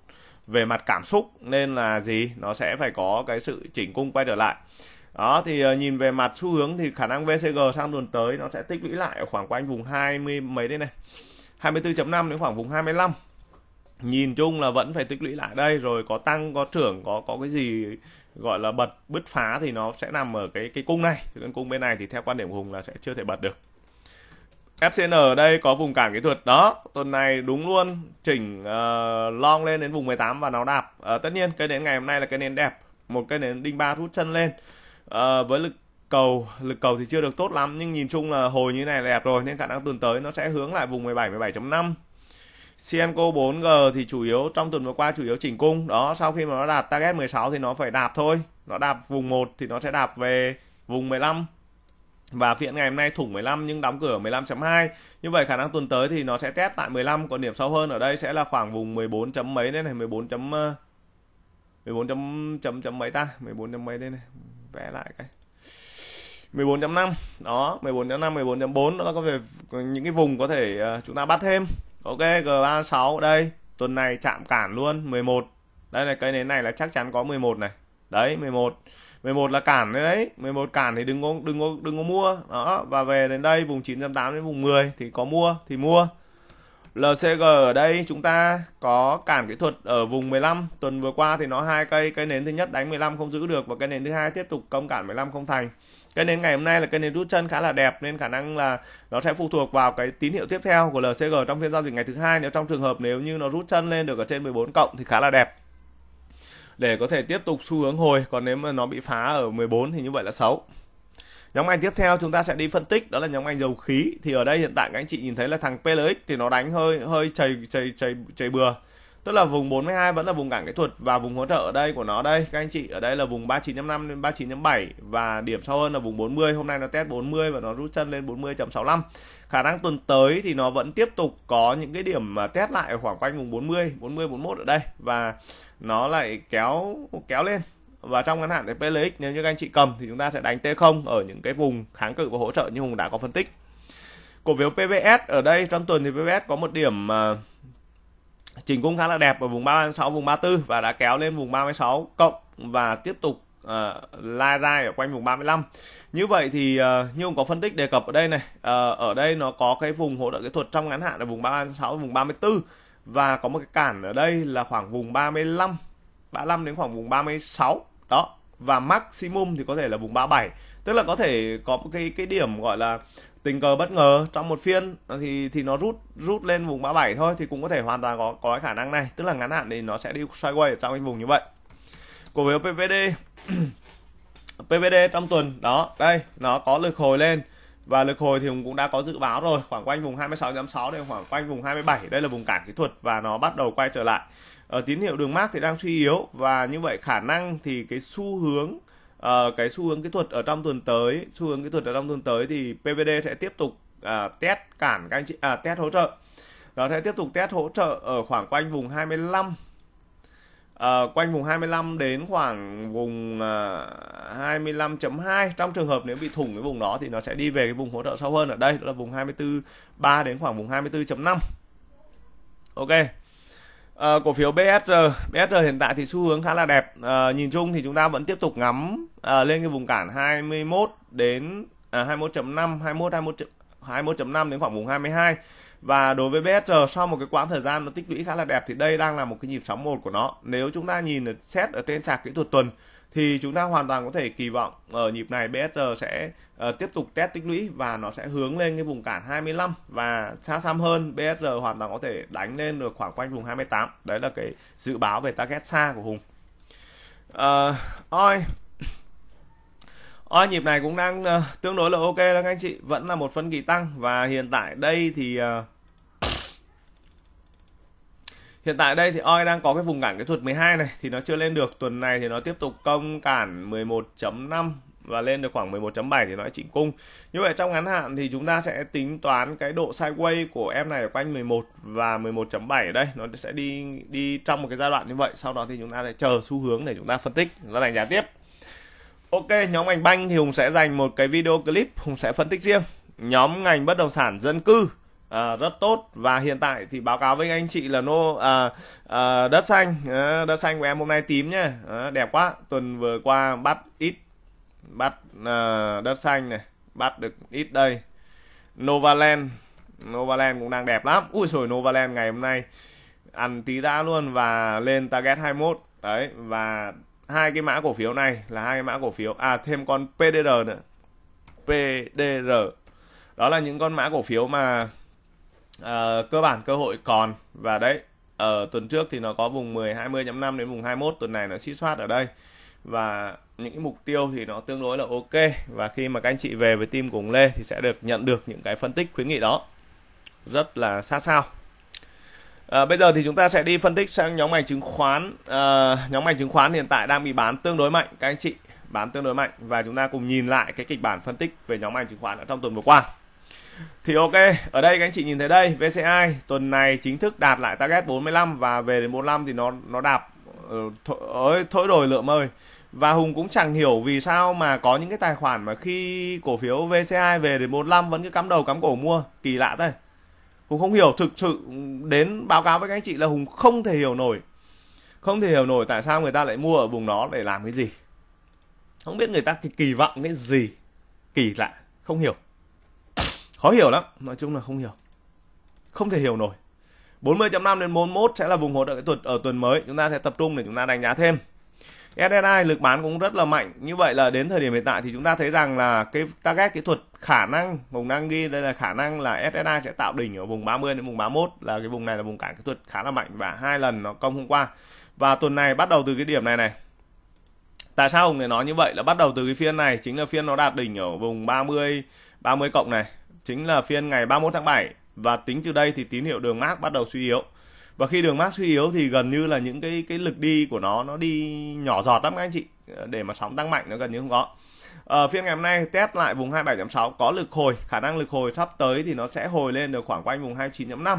về mặt cảm xúc nên là gì nó sẽ phải có cái sự chỉnh cung quay trở lại đó thì ờ, nhìn về mặt xu hướng thì khả năng VCG sang tuần tới nó sẽ tích lũy lại ở khoảng quanh vùng 20 mấy đây này 24.5 đến khoảng vùng 25 nhìn chung là vẫn phải tích lũy lại đây rồi có tăng có trưởng có có cái gì gọi là bật bứt phá thì nó sẽ nằm ở cái cái cung này cái cung bên này thì theo quan điểm của hùng là sẽ chưa thể bật được FCN ở đây có vùng cản kỹ thuật đó tuần này đúng luôn chỉnh uh, long lên đến vùng 18 và nó đạp uh, tất nhiên cây nến ngày hôm nay là cây nến đẹp một cây nến đinh ba rút chân lên uh, với lực cầu lực cầu thì chưa được tốt lắm nhưng nhìn chung là hồi như này là đẹp rồi nên khả năng tuần tới nó sẽ hướng lại vùng 17 17.5 cnco 4G thì chủ yếu trong tuần vừa qua chủ yếu chỉnh cung đó sau khi mà nó đạt target 16 thì nó phải đạp thôi nó đạp vùng 1 thì nó sẽ đạp về vùng 15 và phiên ngày hôm nay thủng 15 nhưng đóng cửa 15.2 như vậy khả năng tuần tới thì nó sẽ test tại 15 còn điểm sâu hơn ở đây sẽ là khoảng vùng 14 chấm mấy đây này 14 chấm 14 ờ, chấm chấm chấm mấy ta 14 chấm mấy đây này vẽ lại cái 14.5 đó 14.5 14.4 nó có về những cái vùng có thể ờ, chúng ta bắt thêm ok G36 đây tuần này chạm cản luôn 11 đây này cây nến này là chắc chắn có 11 này đấy 11 11 là cản đấy đấy 11 cản thì đừng có đừng có đừng có mua đó và về đến đây vùng 908 đến vùng 10 thì có mua thì mua LCG ở đây chúng ta có cản kỹ thuật ở vùng 15 tuần vừa qua thì nó hai cây cây nến thứ nhất đánh 15 không giữ được và cây nến thứ hai tiếp tục công cản 15 không thành cái nến ngày hôm nay là cái nến rút chân khá là đẹp nên khả năng là nó sẽ phụ thuộc vào cái tín hiệu tiếp theo của LCG trong phiên giao dịch ngày thứ hai nếu trong trường hợp nếu như nó rút chân lên được ở trên 14 cộng thì khá là đẹp để có thể tiếp tục xu hướng hồi còn nếu mà nó bị phá ở 14 thì như vậy là xấu nhóm ngành tiếp theo chúng ta sẽ đi phân tích đó là nhóm ngành dầu khí thì ở đây hiện tại các anh chị nhìn thấy là thằng PLX thì nó đánh hơi hơi chảy chảy chảy chảy bừa tức là vùng 42 vẫn là vùng cản kỹ thuật và vùng hỗ trợ ở đây của nó đây các anh chị ở đây là vùng 39.5 đến 39.7 và điểm sâu hơn là vùng 40 hôm nay nó test 40 và nó rút chân lên 40.65 khả năng tuần tới thì nó vẫn tiếp tục có những cái điểm mà test lại ở khoảng quanh vùng 40 40 41 ở đây và nó lại kéo kéo lên và trong ngắn hạn thì PLX nếu như các anh chị cầm thì chúng ta sẽ đánh T0 ở những cái vùng kháng cự và hỗ trợ như Hùng đã có phân tích cổ phiếu PVS ở đây trong tuần thì PVS có một điểm uh, chỉnh cung khá là đẹp ở vùng 36 vùng 34 và đã kéo lên vùng 36 cộng và tiếp tục uh, lai rai ở quanh vùng 35 như vậy thì uh, như ông có phân tích đề cập ở đây này uh, ở đây nó có cái vùng hỗ trợ kỹ thuật trong ngắn hạn là vùng 36 vùng 34 và có một cái cản ở đây là khoảng vùng 35 35 đến khoảng vùng 36 đó và maximum thì có thể là vùng 37 tức là có thể có một cái cái điểm gọi là tình cờ bất ngờ trong một phiên ờ, thì thì nó rút rút lên vùng 37 thôi thì cũng có thể hoàn toàn có có cái khả năng này tức là ngắn hạn thì nó sẽ đi sideways trong cái vùng như vậy cổ phiếu PVD PVD trong tuần đó đây nó có lực hồi lên và lực hồi thì cũng đã có dự báo rồi khoảng quanh vùng 26.6 đến khoảng quanh vùng 27 đây là vùng cản kỹ thuật và nó bắt đầu quay trở lại ở ờ, tín hiệu đường mát thì đang suy yếu và như vậy khả năng thì cái xu hướng uh, cái xu hướng kỹ thuật ở trong tuần tới xu hướng kỹ thuật ở trong tuần tới thì PVD sẽ tiếp tục uh, test cản các anh chị à test hỗ trợ nó sẽ tiếp tục test hỗ trợ ở khoảng quanh vùng 25 à, ờ, quanh vùng 25 đến khoảng vùng à, 25.2 trong trường hợp nếu bị thủng cái vùng đó thì nó sẽ đi về cái vùng hỗ trợ sâu hơn ở đây đó là vùng 24 3 đến khoảng vùng 24.5 ok À, cổ phiếu BSR, BSR hiện tại thì xu hướng khá là đẹp. À, nhìn chung thì chúng ta vẫn tiếp tục ngắm à, lên cái vùng cản 21 đến à, 21.5, 21 21 21.5 đến khoảng vùng 22 và đối với BSR sau một cái quãng thời gian nó tích lũy khá là đẹp thì đây đang là một cái nhịp sóng một của nó nếu chúng ta nhìn xét ở trên sạc kỹ thuật tuần thì chúng ta hoàn toàn có thể kỳ vọng ở nhịp này BSR sẽ uh, tiếp tục test tích lũy và nó sẽ hướng lên cái vùng cản 25 và xa xăm hơn BSR hoàn toàn có thể đánh lên được khoảng quanh vùng 28 đấy là cái dự báo về target xa của Hùng uh, oi Ôi, ờ, nhịp này cũng đang uh, tương đối là ok đó các anh chị Vẫn là một phân kỳ tăng Và hiện tại đây thì uh, Hiện tại đây thì OI đang có cái vùng cản kỹ thuật 12 này Thì nó chưa lên được Tuần này thì nó tiếp tục công cản 11.5 và lên được khoảng 11.7 thì nó chỉnh cung. Như vậy trong ngắn hạn thì chúng ta sẽ tính toán cái độ sideways của em này ở quanh 11 và 11.7 ở đây nó sẽ đi đi trong một cái giai đoạn như vậy, sau đó thì chúng ta sẽ chờ xu hướng để chúng ta phân tích, chúng ta đánh giá tiếp. Ok, nhóm ngành banh thì Hùng sẽ dành một cái video clip Hùng sẽ phân tích riêng. Nhóm ngành bất động sản dân cư à, rất tốt và hiện tại thì báo cáo với anh chị là nô à, à, đất xanh, à, đất xanh của em hôm nay tím nhá. À, đẹp quá. Tuần vừa qua bắt ít bắt à, đất xanh này, bắt được ít đây. Novaland, Novaland cũng đang đẹp lắm. Ui sồi Novaland ngày hôm nay ăn tí đã luôn và lên target 21. Đấy và hai cái mã cổ phiếu này là hai cái mã cổ phiếu à thêm con PDR nữa PDR đó là những con mã cổ phiếu mà uh, cơ bản cơ hội còn và đấy ở tuần trước thì nó có vùng 10 20.5 đến vùng 21 tuần này nó suy soát ở đây và những cái mục tiêu thì nó tương đối là ok và khi mà các anh chị về với team cùng Lê thì sẽ được nhận được những cái phân tích khuyến nghị đó rất là sát sao À, bây giờ thì chúng ta sẽ đi phân tích sang nhóm ngành chứng khoán. À, nhóm ngành chứng khoán hiện tại đang bị bán tương đối mạnh các anh chị, bán tương đối mạnh và chúng ta cùng nhìn lại cái kịch bản phân tích về nhóm ngành chứng khoán ở trong tuần vừa qua. Thì ok, ở đây các anh chị nhìn thấy đây, VCI tuần này chính thức đạt lại target 45 và về đến 45 thì nó nó đạp ờ, ơi thổi đổi lượm ơi. Và Hùng cũng chẳng hiểu vì sao mà có những cái tài khoản mà khi cổ phiếu VCI về đến 45 vẫn cứ cắm đầu cắm cổ mua, kỳ lạ thế hùng không hiểu thực sự đến báo cáo với các anh chị là hùng không thể hiểu nổi không thể hiểu nổi tại sao người ta lại mua ở vùng đó để làm cái gì không biết người ta kỳ, kỳ vọng cái gì kỳ lạ không hiểu khó hiểu lắm nói chung là không hiểu không thể hiểu nổi 40.5 đến 41 sẽ là vùng hỗ trợ kỹ thuật ở tuần mới chúng ta sẽ tập trung để chúng ta đánh giá thêm SSI lực bán cũng rất là mạnh như vậy là đến thời điểm hiện tại thì chúng ta thấy rằng là cái target kỹ thuật khả năng vùng đang ghi đây là khả năng là SSI sẽ tạo đỉnh ở vùng 30 đến vùng 31 là cái vùng này là vùng cản kỹ thuật khá là mạnh và hai lần nó công hôm qua và tuần này bắt đầu từ cái điểm này này tại sao hùng lại nói như vậy là bắt đầu từ cái phiên này chính là phiên nó đạt đỉnh ở vùng 30 30 cộng này chính là phiên ngày 31 tháng 7 và tính từ đây thì tín hiệu đường mát bắt đầu suy yếu và khi đường mát suy yếu thì gần như là những cái cái lực đi của nó nó đi nhỏ giọt lắm các anh chị ờ, để mà sóng tăng mạnh nó gần như không có ở ờ, à, phiên ngày hôm nay test lại vùng 27.6 có lực hồi khả năng lực hồi sắp tới thì nó sẽ hồi lên được khoảng quanh vùng 29.5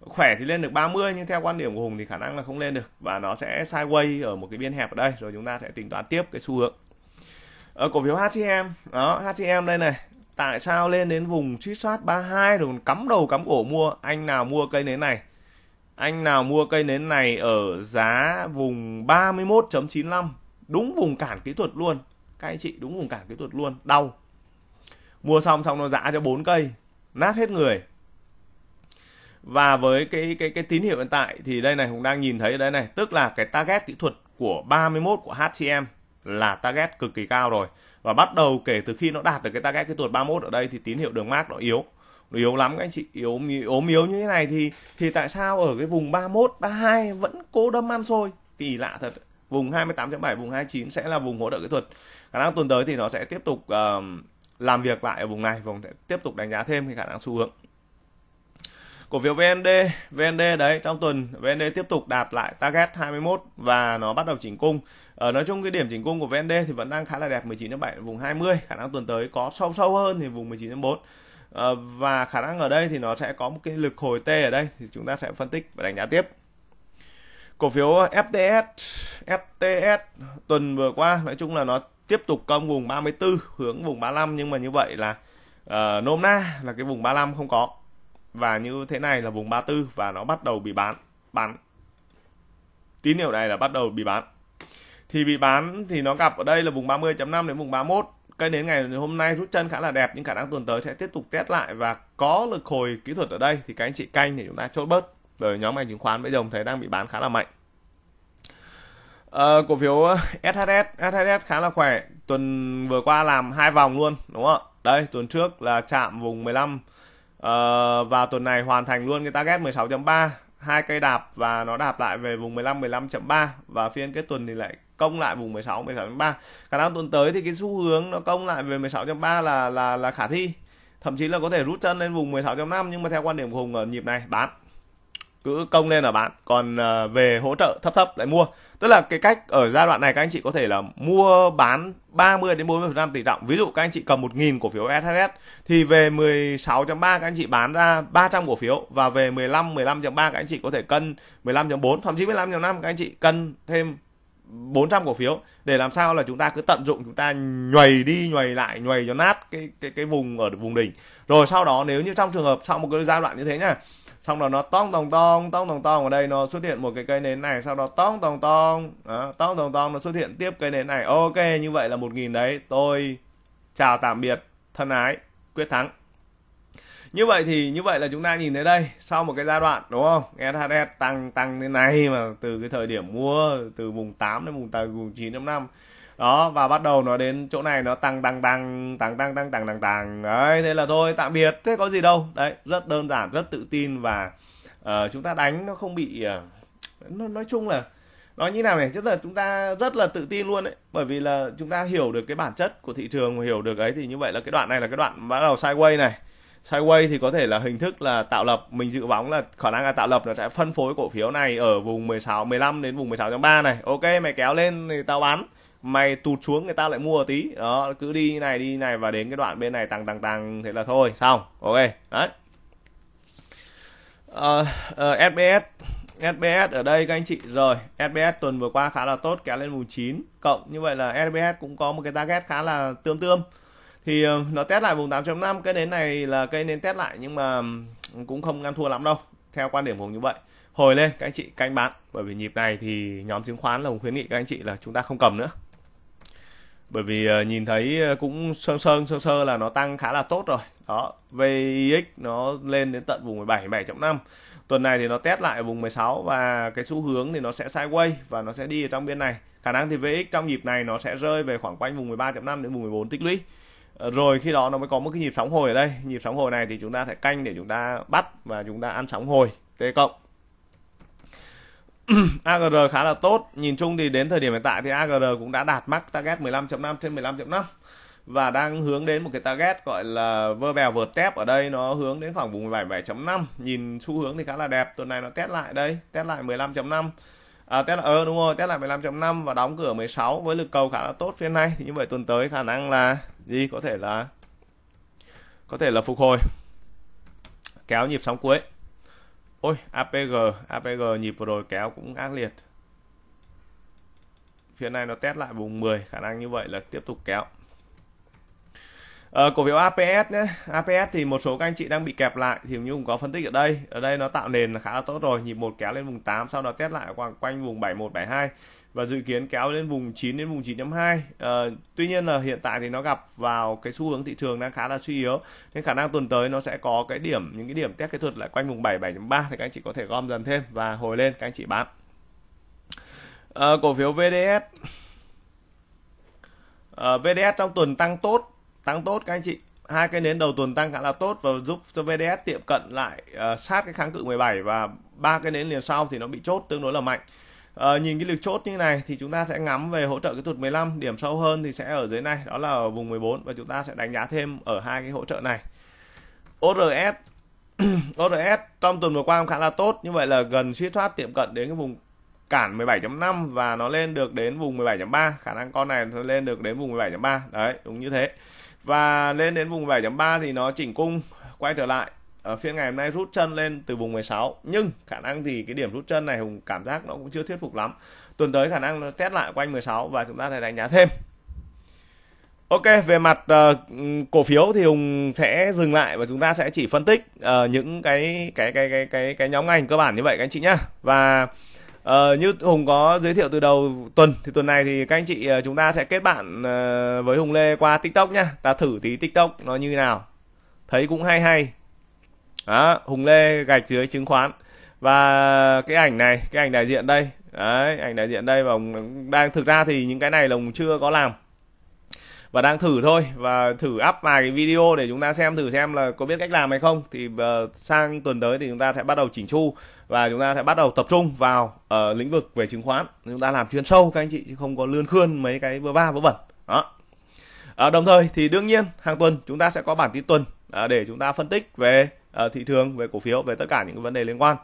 khỏe thì lên được 30 nhưng theo quan điểm của Hùng thì khả năng là không lên được và nó sẽ sideways ở một cái biên hẹp ở đây rồi chúng ta sẽ tính toán tiếp cái xu hướng ở ờ, cổ phiếu HTM đó HTM đây này tại sao lên đến vùng suýt soát 32 rồi còn cắm đầu cắm cổ mua anh nào mua cây nến này anh nào mua cây nến này ở giá vùng 31.95 đúng vùng cản kỹ thuật luôn các anh chị đúng vùng cản kỹ thuật luôn đau mua xong xong nó giã cho bốn cây nát hết người và với cái cái cái tín hiệu hiện tại thì đây này cũng đang nhìn thấy đây này tức là cái target kỹ thuật của 31 của HCM là target cực kỳ cao rồi và bắt đầu kể từ khi nó đạt được cái target kỹ thuật 31 ở đây thì tín hiệu đường mát nó yếu nó yếu lắm các anh chị yếu ốm yếu như thế này thì thì tại sao ở cái vùng 31 32 vẫn cố đâm ăn xôi kỳ lạ thật vùng 28.7 vùng 29 sẽ là vùng hỗ trợ kỹ thuật khả năng tuần tới thì nó sẽ tiếp tục uh, làm việc lại ở vùng này vùng sẽ tiếp tục đánh giá thêm cái khả năng xu hướng cổ phiếu VND VND đấy trong tuần VND tiếp tục đạt lại target 21 và nó bắt đầu chỉnh cung ở ờ, nói chung cái điểm chỉnh cung của VND thì vẫn đang khá là đẹp 19.7 vùng 20 khả năng tuần tới có sâu sâu hơn thì vùng 19.4 Ờ, và khả năng ở đây thì nó sẽ có một cái lực hồi T ở đây thì chúng ta sẽ phân tích và đánh giá tiếp cổ phiếu FTS FTS tuần vừa qua nói chung là nó tiếp tục công vùng 34 hướng vùng 35 nhưng mà như vậy là uh, nôm na là cái vùng 35 không có và như thế này là vùng 34 và nó bắt đầu bị bán bán tín hiệu này là bắt đầu bị bán thì bị bán thì nó gặp ở đây là vùng 30.5 đến vùng 31 cây nến ngày hôm nay rút chân khá là đẹp nhưng khả năng tuần tới sẽ tiếp tục test lại và có lực hồi kỹ thuật ở đây thì các anh chị canh thì chúng ta chốt bớt bởi nhóm ngành chứng khoán bây giờ thấy đang bị bán khá là mạnh à, cổ phiếu SHS SHS khá là khỏe tuần vừa qua làm hai vòng luôn đúng không đây tuần trước là chạm vùng 15 à, ờ, và tuần này hoàn thành luôn cái target 16.3 hai cây đạp và nó đạp lại về vùng 15 15.3 và phiên kết tuần thì lại công lại vùng 16 16.3 khả năng tuần tới thì cái xu hướng nó công lại về 16.3 là là là khả thi thậm chí là có thể rút chân lên vùng 16.5 nhưng mà theo quan điểm của Hùng ở nhịp này bán cứ công lên là bán còn ờ, về hỗ trợ thấp thấp lại mua tức là cái cách ở giai đoạn này các anh chị có thể là mua bán 30 đến 40 tỷ trọng ví dụ các anh chị cầm 1.000 cổ phiếu SHS thì về 16.3 các anh chị bán ra 300 cổ phiếu và về 15 15.3 các anh chị có thể cân 15.4 thậm chí 15.5 các anh chị cân thêm 400 cổ phiếu để làm sao là chúng ta cứ tận dụng chúng ta nhuầy đi nhuầy lại nhuầy cho nát cái cái cái vùng ở vùng đỉnh rồi sau đó nếu như trong trường hợp sau một cái giai đoạn như thế nhá xong rồi nó tong tòng tong tong tòng tong ở đây nó xuất hiện một cái cây nến này sau đó tong tòng tong đó, tong tòng tong nó xuất hiện tiếp cây nến này ok như vậy là một nghìn đấy tôi chào tạm biệt thân ái quyết thắng như vậy thì như vậy là chúng ta nhìn thấy đây sau một cái giai đoạn đúng không SHS tăng tăng thế này mà từ cái thời điểm mua từ vùng 8 đến vùng vùng 9 năm đó và bắt đầu nó đến chỗ này nó tăng tăng tăng tăng tăng tăng tăng tăng tăng đấy thế là thôi tạm biệt thế có gì đâu đấy rất đơn giản rất tự tin và uh, chúng ta đánh nó không bị uh, nó, nói chung là nói như nào này rất là chúng ta rất là tự tin luôn đấy bởi vì là chúng ta hiểu được cái bản chất của thị trường hiểu được ấy thì như vậy là cái đoạn này là cái đoạn bắt đầu sideways này sideways thì có thể là hình thức là tạo lập mình dự báo là khả năng là tạo lập nó sẽ phân phối cổ phiếu này ở vùng 16 15 đến vùng 16.3 này ok mày kéo lên thì tao bán mày tụt xuống người ta lại mua tí đó cứ đi này đi này và đến cái đoạn bên này tăng tăng tăng thế là thôi xong ok đấy uh, ờ, uh, ờ, SBS SBS ở đây các anh chị rồi SBS tuần vừa qua khá là tốt kéo lên vùng 9 cộng như vậy là SBS cũng có một cái target khá là tương tương thì ờ, nó test lại vùng 8.5 cái nến này là cây nến test lại nhưng mà ừ, cũng không ăn thua lắm đâu theo quan điểm của như vậy hồi lên các anh chị canh bán bởi vì nhịp này thì nhóm chứng khoán là khuyến nghị các anh chị là chúng ta không cầm nữa bởi vì ờ, nhìn thấy ờ, cũng sơn sơn sơ sơ là nó tăng khá là tốt rồi đó VIX nó lên đến tận vùng 17 7.5 tuần này thì nó test lại vùng 16 và cái xu hướng thì nó sẽ sideways và nó sẽ đi ở trong biên này khả năng thì VX trong nhịp này nó sẽ rơi về khoảng quanh vùng 13.5 đến vùng 14 tích lũy rồi khi đó nó mới có một cái nhịp sóng hồi ở đây nhịp sóng hồi này thì chúng ta sẽ canh để chúng ta bắt và chúng ta ăn sóng hồi t cộng AGR khá là tốt nhìn chung thì đến thời điểm hiện tại thì AGR cũng đã đạt mắc target 15.5 trên 15.5 và đang hướng đến một cái target gọi là vơ bèo vượt tép ở đây nó hướng đến khoảng vùng 17,5 nhìn xu hướng thì khá là đẹp tuần này nó test lại đây test lại 15.5 à, test là ờ đúng rồi test là 15.5 và đóng cửa 16 với lực cầu khá là tốt phiên này thì như vậy tuần tới khả năng là gì có thể là có thể là phục hồi kéo nhịp sóng cuối ôi APG APG nhịp vừa rồi kéo cũng ác liệt phiên này nó test lại vùng 10 khả năng như vậy là tiếp tục kéo À, cổ phiếu APS nhé. APS thì một số các anh chị đang bị kẹp lại thì như cũng có phân tích ở đây. Ở đây nó tạo nền là khá là tốt rồi, nhịp một kéo lên vùng 8 sau đó test lại quanh quanh vùng 7172 và dự kiến kéo lên vùng 9 đến vùng 9.2. À, ờ, tuy nhiên là hiện tại thì nó gặp vào cái xu hướng thị trường đang khá là suy yếu nên khả năng tuần tới nó sẽ có cái điểm những cái điểm test kỹ thuật lại quanh vùng 7 7.3 thì các anh chị có thể gom dần thêm và hồi lên các anh chị bán. À, cổ phiếu VDS Uh, VDS trong tuần tăng tốt tăng tốt các anh chị hai cái nến đầu tuần tăng khá là tốt và giúp cho VDS tiệm cận lại uh, sát cái kháng cự 17 và ba cái nến liền sau thì nó bị chốt tương đối là mạnh À, nhìn cái lực chốt như này thì chúng ta sẽ ngắm về hỗ trợ cái tụt 15 điểm sâu hơn thì sẽ ở dưới này đó là ở vùng 14 và chúng ta sẽ đánh giá thêm ở hai cái hỗ trợ này ORS ORS trong tuần vừa qua cũng khá là tốt như vậy là gần suy thoát tiệm cận đến cái vùng cản 17.5 và nó lên được đến vùng 17.3 khả năng con này nó lên được đến vùng 17.3 đấy đúng như thế và lên đến vùng 7.3 thì nó chỉnh cung quay trở lại ở phiên ngày hôm nay rút chân lên từ vùng 16 nhưng khả năng thì cái điểm rút chân này Hùng cảm giác nó cũng chưa thuyết phục lắm tuần tới khả năng nó test lại quanh 16 và chúng ta sẽ đánh giá thêm Ok về mặt uh, cổ phiếu thì Hùng sẽ dừng lại và chúng ta sẽ chỉ phân tích uh, những cái cái cái cái cái cái nhóm ngành cơ bản như vậy các anh chị nhá và Ờ, như Hùng có giới thiệu từ đầu tuần thì tuần này thì các anh chị ờ, chúng ta sẽ kết bạn ờ, với Hùng Lê qua TikTok nhá. Ta thử tí TikTok nó như nào. Thấy cũng hay hay. Đó, Hùng Lê gạch dưới chứng khoán. Và cái ảnh này, cái ảnh đại diện đây. Đấy, ảnh đại diện đây và đang thực ra thì những cái này là Hùng chưa có làm và đang thử thôi và thử up vài cái video để chúng ta xem thử xem là có biết cách làm hay không thì uh, sang tuần tới thì chúng ta sẽ bắt đầu chỉnh chu và chúng ta sẽ bắt đầu tập trung vào uh, lĩnh vực về chứng khoán chúng ta làm chuyên sâu các anh chị chứ không có lươn khươn mấy cái vớ va vớ vẩn đó à, đồng thời thì đương nhiên hàng tuần chúng ta sẽ có bản tin tuần à, để chúng ta phân tích về à, thị trường về cổ phiếu về tất cả những vấn đề liên quan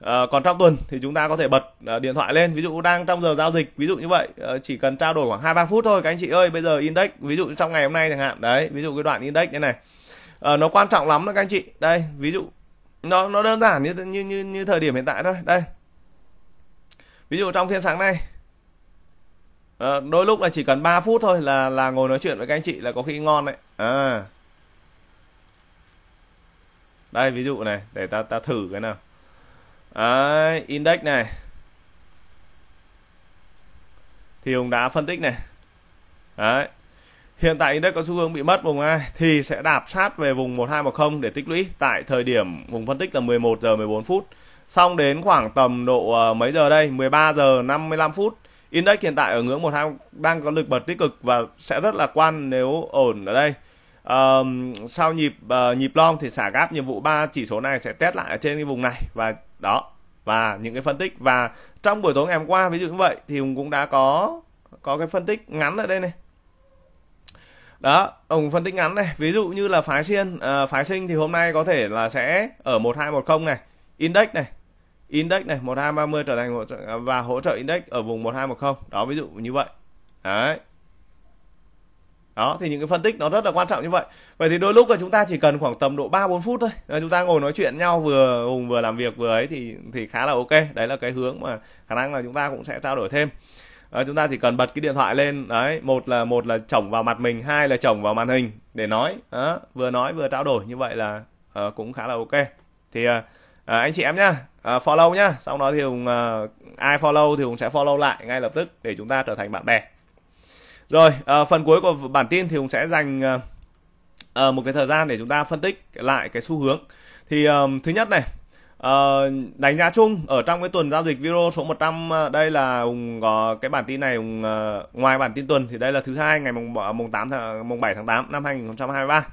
À, còn trong tuần thì chúng ta có thể bật à, điện thoại lên ví dụ đang trong giờ giao dịch ví dụ như vậy à, chỉ cần trao đổi khoảng hai ba phút thôi các anh chị ơi bây giờ index ví dụ trong ngày hôm nay chẳng hạn đấy ví dụ cái đoạn index như này à, nó quan trọng lắm đó các anh chị đây ví dụ nó nó đơn giản như như như như thời điểm hiện tại thôi đây ví dụ trong phiên sáng nay à, đôi lúc là chỉ cần 3 phút thôi là là ngồi nói chuyện với các anh chị là có khi ngon đấy à đây ví dụ này để ta ta thử cái nào Đấy, index này thì hùng đã phân tích này đấy hiện tại index có xu hướng bị mất vùng ai thì sẽ đạp sát về vùng 1210 để tích lũy tại thời điểm vùng phân tích là 11 giờ 14 phút xong đến khoảng tầm độ ờ, mấy giờ đây 13 giờ 55 phút index hiện tại ở ngưỡng 12 đang có lực bật tích cực và sẽ rất là quan nếu ổn ở đây sau nhịp uh, nhịp long thì xả gáp nhiệm vụ ba chỉ số này sẽ test lại ở trên cái vùng này và đó và những cái phân tích và trong buổi tối ngày hôm qua ví dụ như vậy thì hùng cũng đã có có cái phân tích ngắn ở đây này đó ông phân tích ngắn này ví dụ như là phái xiên à, ờ, phái sinh thì hôm nay có thể là sẽ ở 1210 này index này index này 1230 trở thành hỗ trợ, và hỗ trợ index ở vùng 1210 đó ví dụ như vậy đấy đó thì những cái phân tích nó rất là quan trọng như vậy vậy thì đôi lúc là chúng ta chỉ cần khoảng tầm độ ba bốn phút thôi à, chúng ta ngồi nói chuyện nhau vừa hùng vừa làm việc vừa ấy thì thì khá là ok đấy là cái hướng mà khả năng là chúng ta cũng sẽ trao đổi thêm à, chúng ta chỉ cần bật cái điện thoại lên đấy một là một là chổng vào mặt mình hai là chổng vào màn hình để nói đó, vừa nói vừa trao đổi như vậy là uh, cũng khá là ok thì uh, à, anh chị em nhá à, follow nhá sau đó thì hùng à, ai follow thì hùng sẽ follow lại ngay lập tức để chúng ta trở thành bạn bè rồi, à, phần cuối của bản tin thì cũng sẽ dành à, một cái thời gian để chúng ta phân tích lại cái xu hướng. Thì à, thứ nhất này, à, đánh giá chung ở trong cái tuần giao dịch Viro số 100 đây là hùng có cái bản tin này hùng à, ngoài bản tin tuần thì đây là thứ hai ngày mùng mùng 8 tháng mùng 7 tháng 8 năm 2023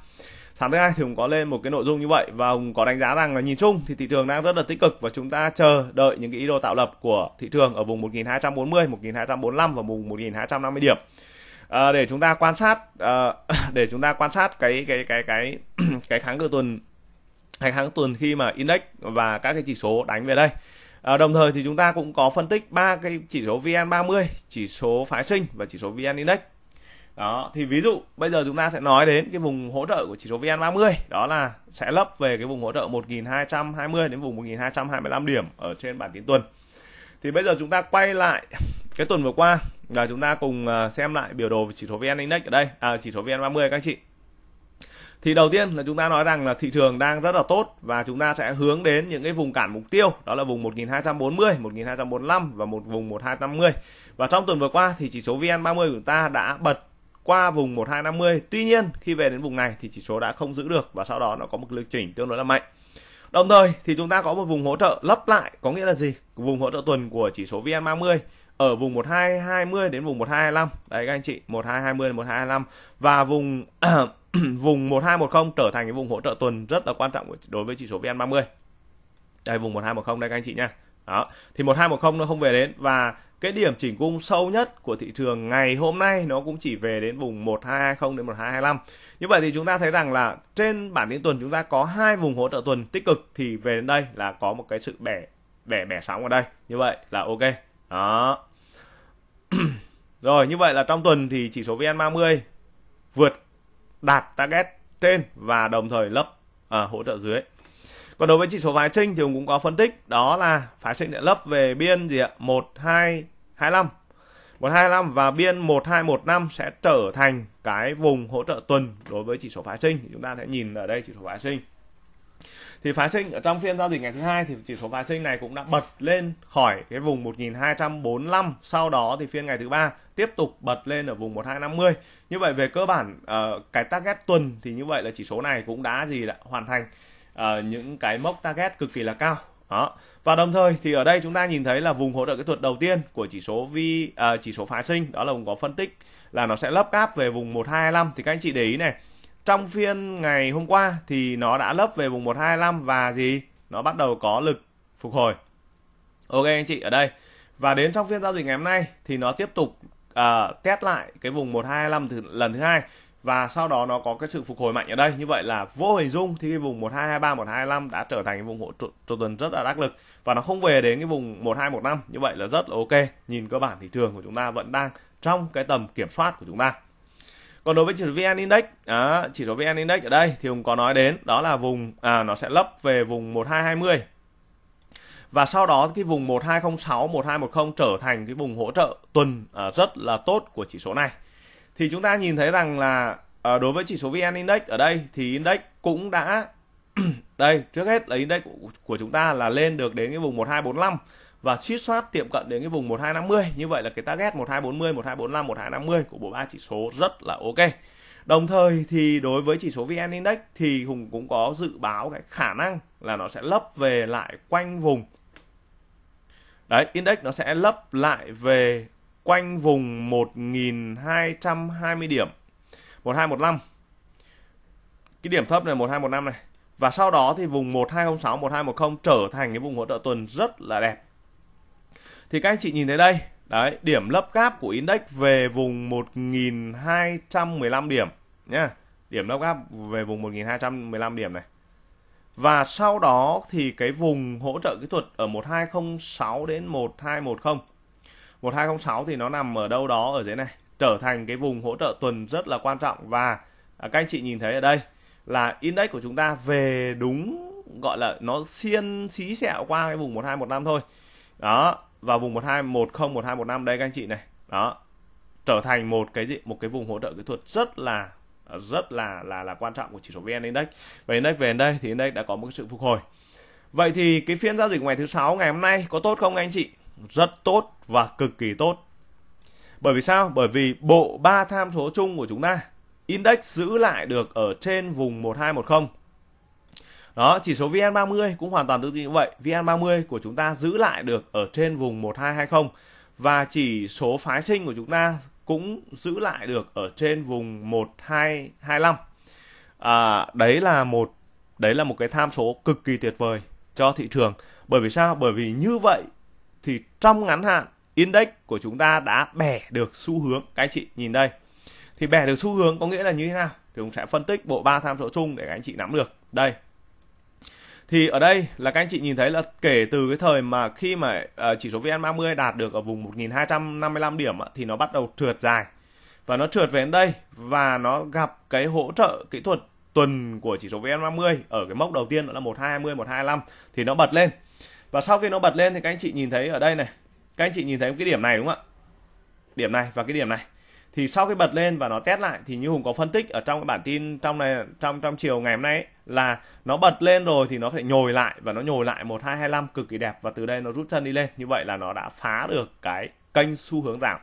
sáng thứ hai thì hùng có lên một cái nội dung như vậy và hùng có đánh giá rằng là nhìn chung thì thị trường đang rất là tích cực và chúng ta chờ đợi những cái ý đồ tạo lập của thị trường ở vùng 1240, 1245 và vùng 1250 điểm à, để chúng ta quan sát à, để chúng ta quan sát cái cái cái cái cái kháng cự tuần hay kháng tuần khi mà index và các cái chỉ số đánh về đây à, đồng thời thì chúng ta cũng có phân tích ba cái chỉ số VN30 chỉ số phái sinh và chỉ số VN Index đó thì ví dụ bây giờ chúng ta sẽ nói đến cái vùng hỗ trợ của chỉ số VN30 đó là sẽ lấp về cái vùng hỗ trợ 1220 đến vùng 1225 điểm ở trên bản tin tuần thì bây giờ chúng ta quay lại cái tuần vừa qua và chúng ta cùng à, xem lại biểu đồ chỉ số VN Index ở đây à, chỉ số VN30 các anh chị thì đầu tiên là chúng ta nói rằng là thị trường đang rất là tốt và chúng ta sẽ hướng đến những cái vùng cản mục tiêu đó là vùng 1240, 1245 và một vùng 1250. Và trong tuần vừa qua thì chỉ số VN30 của chúng ta đã bật qua vùng 1250. Tuy nhiên khi về đến vùng này thì chỉ số đã không giữ được và sau đó nó có một lực chỉnh tương đối là mạnh. Đồng thời thì chúng ta có một vùng hỗ trợ lấp lại có nghĩa là gì? Vùng hỗ trợ tuần của chỉ số VN30 ở vùng 1220 đến vùng 1225 đấy các anh chị 1220 đến 1225 và vùng vùng 1210 trở thành cái vùng hỗ trợ tuần rất là quan trọng đối với chỉ số VN30 đây vùng 1210 đây các anh chị nha đó thì 1210 nó không về đến và cái điểm chỉnh cung sâu nhất của thị trường ngày hôm nay nó cũng chỉ về đến vùng 1220 đến 1225. Như vậy thì chúng ta thấy rằng là trên bản tin tuần chúng ta có hai vùng hỗ trợ tuần tích cực thì về đến đây là có một cái sự bẻ bẻ bẻ sóng ở đây. Như vậy là ok. Đó. Rồi như vậy là trong tuần thì chỉ số VN30 vượt đạt target trên và đồng thời lấp à, hỗ trợ dưới. Còn đối với chỉ số phái sinh thì Hùng cũng có phân tích đó là phái sinh đã lấp về biên gì ạ? 1225. 1225 và biên 1215 sẽ trở thành cái vùng hỗ trợ tuần đối với chỉ số phái sinh. Chúng ta sẽ nhìn ở đây chỉ số phái sinh thì phá sinh ở trong phiên giao dịch ngày thứ hai thì chỉ số phá sinh này cũng đã bật lên khỏi cái vùng 1245 sau đó thì phiên ngày thứ ba tiếp tục bật lên ở vùng 1250 như vậy về cơ bản uh, cái target tuần thì như vậy là chỉ số này cũng đã gì đã hoàn thành uh, những cái mốc target cực kỳ là cao đó và đồng thời thì ở đây chúng ta nhìn thấy là vùng hỗ trợ kỹ thuật đầu tiên của chỉ số vi uh, chỉ số phá sinh đó là vùng có phân tích là nó sẽ lấp cáp về vùng 1225 thì các anh chị để ý này trong phiên ngày hôm qua thì nó đã lấp về vùng 125 và gì nó bắt đầu có lực phục hồi ok anh chị ở đây và đến trong phiên giao dịch ngày hôm nay thì nó tiếp tục uh, test lại cái vùng 125 thứ, lần thứ hai và sau đó nó có cái sự phục hồi mạnh ở đây như vậy là vô hình dung thì cái vùng 1223 125 đã trở thành cái vùng hỗ trợ tuần rất là đắc lực và nó không về đến cái vùng 1215 như vậy là rất là ok nhìn cơ bản thị trường của chúng ta vẫn đang trong cái tầm kiểm soát của chúng ta còn đối với chỉ số vn index à, chỉ số vn index ở đây thì cũng có nói đến đó là vùng à, nó sẽ lấp về vùng 1220 và sau đó cái vùng 1206 1210 trở thành cái vùng hỗ trợ tuần à, rất là tốt của chỉ số này thì chúng ta nhìn thấy rằng là à, đối với chỉ số vn index ở đây thì index cũng đã đây trước hết là index của chúng ta là lên được đến cái vùng 1245 và suýt soát tiệm cận đến cái vùng 1250 như vậy là cái target 1240 1245 1250 của bộ ba chỉ số rất là ok đồng thời thì đối với chỉ số VN Index thì Hùng cũng có dự báo cái khả năng là nó sẽ lấp về lại quanh vùng đấy index nó sẽ lấp lại về quanh vùng 1220 điểm 1215 cái điểm thấp này 1215 này và sau đó thì vùng 1206 1210 trở thành cái vùng hỗ trợ tuần rất là đẹp thì các anh chị nhìn thấy đây đấy điểm lấp gáp của index về vùng 1215 điểm nhá điểm lấp gáp về vùng 1215 điểm này và sau đó thì cái vùng hỗ trợ kỹ thuật ở 1206 đến 1210 1206 thì nó nằm ở đâu đó ở dưới này trở thành cái vùng hỗ trợ tuần rất là quan trọng và à, các anh chị nhìn thấy ở đây là index của chúng ta về đúng gọi là nó xiên xí xẹo qua cái vùng 1215 thôi đó vào vùng 12101215 đây các anh chị này đó trở thành một cái gì một cái vùng hỗ trợ kỹ thuật rất là rất là là là quan trọng của chỉ số VN Index và Index về đây thì Index đã có một sự phục hồi vậy thì cái phiên giao dịch ngày thứ sáu ngày hôm nay có tốt không anh chị rất tốt và cực kỳ tốt bởi vì sao bởi vì bộ ba tham số chung của chúng ta index giữ lại được ở trên vùng 1210 đó chỉ số VN30 cũng hoàn toàn tương tự như vậy VN30 của chúng ta giữ lại được ở trên vùng 1220 và chỉ số phái sinh của chúng ta cũng giữ lại được ở trên vùng 1225 à, đấy là một đấy là một cái tham số cực kỳ tuyệt vời cho thị trường bởi vì sao bởi vì như vậy thì trong ngắn hạn index của chúng ta đã bẻ được xu hướng các anh chị nhìn đây thì bẻ được xu hướng có nghĩa là như thế nào thì cũng sẽ phân tích bộ ba tham số chung để các anh chị nắm được đây thì ở đây là các anh chị nhìn thấy là kể từ cái thời mà khi mà ờ, chỉ số VN30 đạt được ở vùng 1.255 điểm thì nó bắt đầu trượt dài và nó trượt về đến đây và nó gặp cái hỗ trợ kỹ thuật tuần của chỉ số VN30 ở cái mốc đầu tiên đó là 1220 1225 thì nó bật lên. Và sau khi nó bật lên thì các anh chị nhìn thấy ở đây này. Các anh chị nhìn thấy cái điểm này đúng không ạ? Điểm này và cái điểm này. Thì sau khi bật lên và nó test lại thì như Hùng có phân tích ở trong cái bản tin trong này trong trong chiều ngày hôm nay ấy, là nó bật lên rồi thì nó phải nhồi lại và nó nhồi lại 1225 cực kỳ đẹp và từ đây nó rút chân đi lên như vậy là nó đã phá được cái kênh xu hướng giảm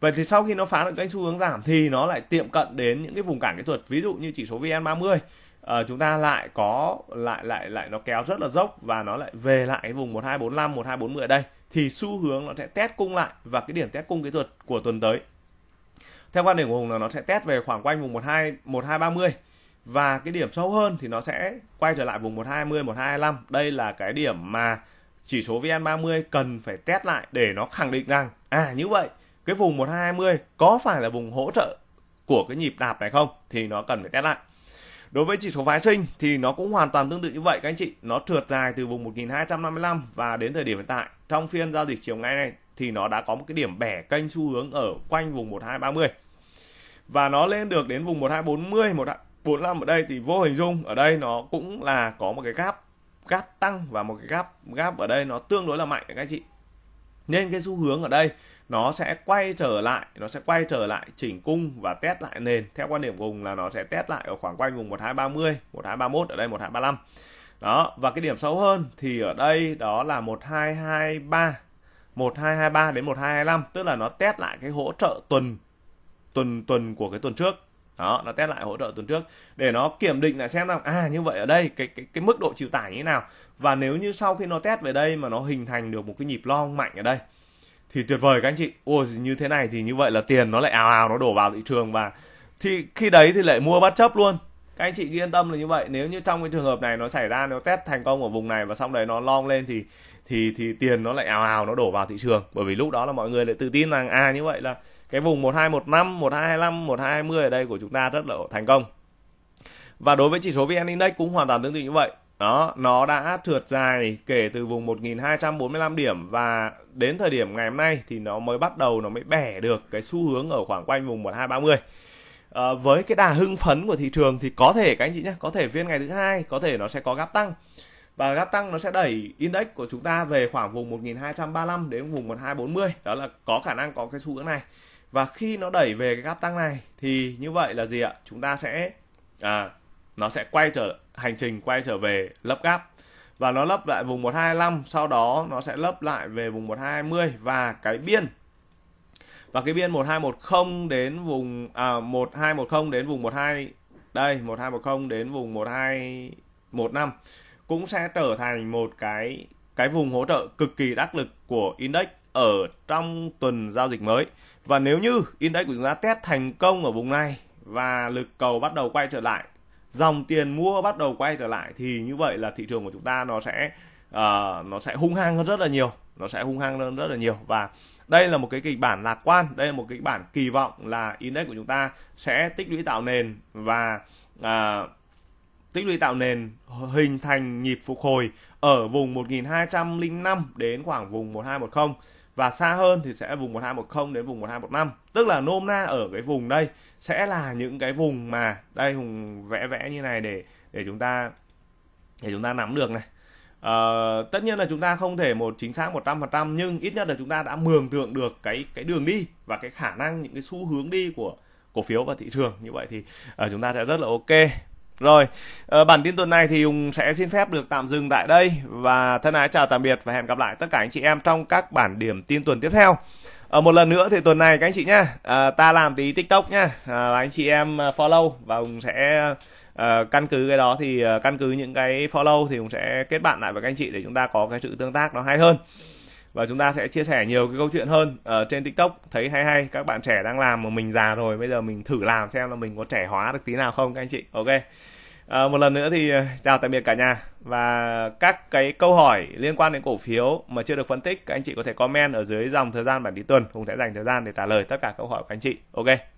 Vậy thì sau khi nó phá được kênh xu hướng giảm thì nó lại tiệm cận đến những cái vùng cản kỹ thuật ví dụ như chỉ số VN30 à, ờ, chúng ta lại có lại lại lại nó kéo rất là dốc và nó lại về lại cái vùng 1245 1240 ở đây thì xu hướng nó sẽ test cung lại và cái điểm test cung kỹ thuật của tuần tới theo quan điểm của Hùng là nó sẽ test về khoảng quanh vùng 12 1230 và cái điểm sâu hơn thì nó sẽ quay trở lại vùng 120 125 đây là cái điểm mà chỉ số VN30 cần phải test lại để nó khẳng định rằng à như vậy cái vùng 1220 có phải là vùng hỗ trợ của cái nhịp đạp này không thì nó cần phải test lại Đối với chỉ số phái sinh thì nó cũng hoàn toàn tương tự như vậy các anh chị, nó trượt dài từ vùng 1255 và đến thời điểm hiện tại trong phiên giao dịch chiều ngày này thì nó đã có một cái điểm bẻ kênh xu hướng ở quanh vùng 1230. Và nó lên được đến vùng 1240, vốn năm ở đây thì vô hình dung ở đây nó cũng là có một cái gap gap tăng và một cái gap gap ở đây nó tương đối là mạnh các anh chị nên cái xu hướng ở đây nó sẽ quay trở lại nó sẽ quay trở lại chỉnh cung và test lại nền theo quan điểm vùng là nó sẽ test lại ở khoảng quanh vùng 1230 1231 ở đây 1235 đó và cái điểm xấu hơn thì ở đây đó là 1223 1223 đến 1225 tức là nó test lại cái hỗ trợ tuần tuần tuần của cái tuần trước đó nó test lại hỗ trợ tuần trước để nó kiểm định lại xem là à như vậy ở đây cái cái cái mức độ chịu tải như thế nào và nếu như sau khi nó test về đây mà nó hình thành được một cái nhịp long mạnh ở đây thì tuyệt vời các anh chị ôi như thế này thì như vậy là tiền nó lại ào ào nó đổ vào thị trường và thì khi đấy thì lại mua bất chấp luôn các anh chị yên tâm là như vậy nếu như trong cái trường hợp này nó xảy ra nó test thành công ở vùng này và sau đấy nó long lên thì thì thì tiền nó lại ào ào nó đổ vào thị trường bởi vì lúc đó là mọi người lại tự tin rằng à như vậy là cái vùng 1215, 1225, 1220 ở đây của chúng ta rất là thành công. Và đối với chỉ số VN Index cũng hoàn toàn tương tự như vậy. Đó, nó đã trượt dài kể từ vùng 1245 điểm và đến thời điểm ngày hôm nay thì nó mới bắt đầu nó mới bẻ được cái xu hướng ở khoảng quanh vùng 1230. À, ờ, với cái đà hưng phấn của thị trường thì có thể các anh chị nhé, có thể phiên ngày thứ hai có thể nó sẽ có gap tăng và gap tăng nó sẽ đẩy index của chúng ta về khoảng vùng 1235 đến vùng 1240 đó là có khả năng có cái xu hướng này và khi nó đẩy về cái gap tăng này thì như vậy là gì ạ chúng ta sẽ à, nó sẽ quay trở hành trình quay trở về lấp gap và nó lấp lại vùng 1225 sau đó nó sẽ lấp lại về vùng 1220 và cái biên và cái biên 1210 đến vùng à, 1210 đến vùng 12 đây 1210 đến vùng 1215 cũng sẽ trở thành một cái cái vùng hỗ trợ cực kỳ đắc lực của index ở trong tuần giao dịch mới và nếu như index của chúng ta test thành công ở vùng này và lực cầu bắt đầu quay trở lại, dòng tiền mua bắt đầu quay trở lại thì như vậy là thị trường của chúng ta nó sẽ uh, nó sẽ hung hăng hơn rất là nhiều, nó sẽ hung hăng hơn rất là nhiều và đây là một cái kịch bản lạc quan, đây là một kịch bản kỳ vọng là index của chúng ta sẽ tích lũy tạo nền và uh, tích lũy tạo nền hình thành nhịp phục hồi ở vùng 1205 đến khoảng vùng 1210 và xa hơn thì sẽ vùng 1210 đến vùng 1215 tức là nôm na ở cái vùng đây sẽ là những cái vùng mà đây hùng vẽ vẽ như này để để chúng ta để chúng ta nắm được này à, tất nhiên là chúng ta không thể một chính xác 100% nhưng ít nhất là chúng ta đã mường tượng được cái cái đường đi và cái khả năng những cái xu hướng đi của cổ phiếu và thị trường như vậy thì uh, chúng ta sẽ rất là ok rồi, ờ, bản tin tuần này thì Hùng sẽ xin phép được tạm dừng tại đây và thân ái chào tạm biệt và hẹn gặp lại tất cả anh chị em trong các bản điểm tin tuần tiếp theo. Ở ờ, một lần nữa thì tuần này các anh chị nhá, ờ, ta làm tí TikTok nhá, và anh chị em follow và Hùng sẽ căn cứ cái đó thì căn cứ những cái follow thì Hùng sẽ kết bạn lại với các anh chị để chúng ta có cái sự tương tác nó hay hơn và chúng ta sẽ chia sẻ nhiều cái câu chuyện hơn ở ờ, trên tiktok thấy hay hay các bạn trẻ đang làm mà mình già rồi bây giờ mình thử làm xem là mình có trẻ hóa được tí nào không các anh chị ok à, một lần nữa thì ờ, chào tạm biệt cả nhà và các cái câu hỏi liên quan đến cổ phiếu mà chưa được phân tích các anh chị có thể comment ở dưới dòng thời gian bản tin tuần hùng sẽ dành thời gian để trả lời tất cả câu hỏi của anh chị ok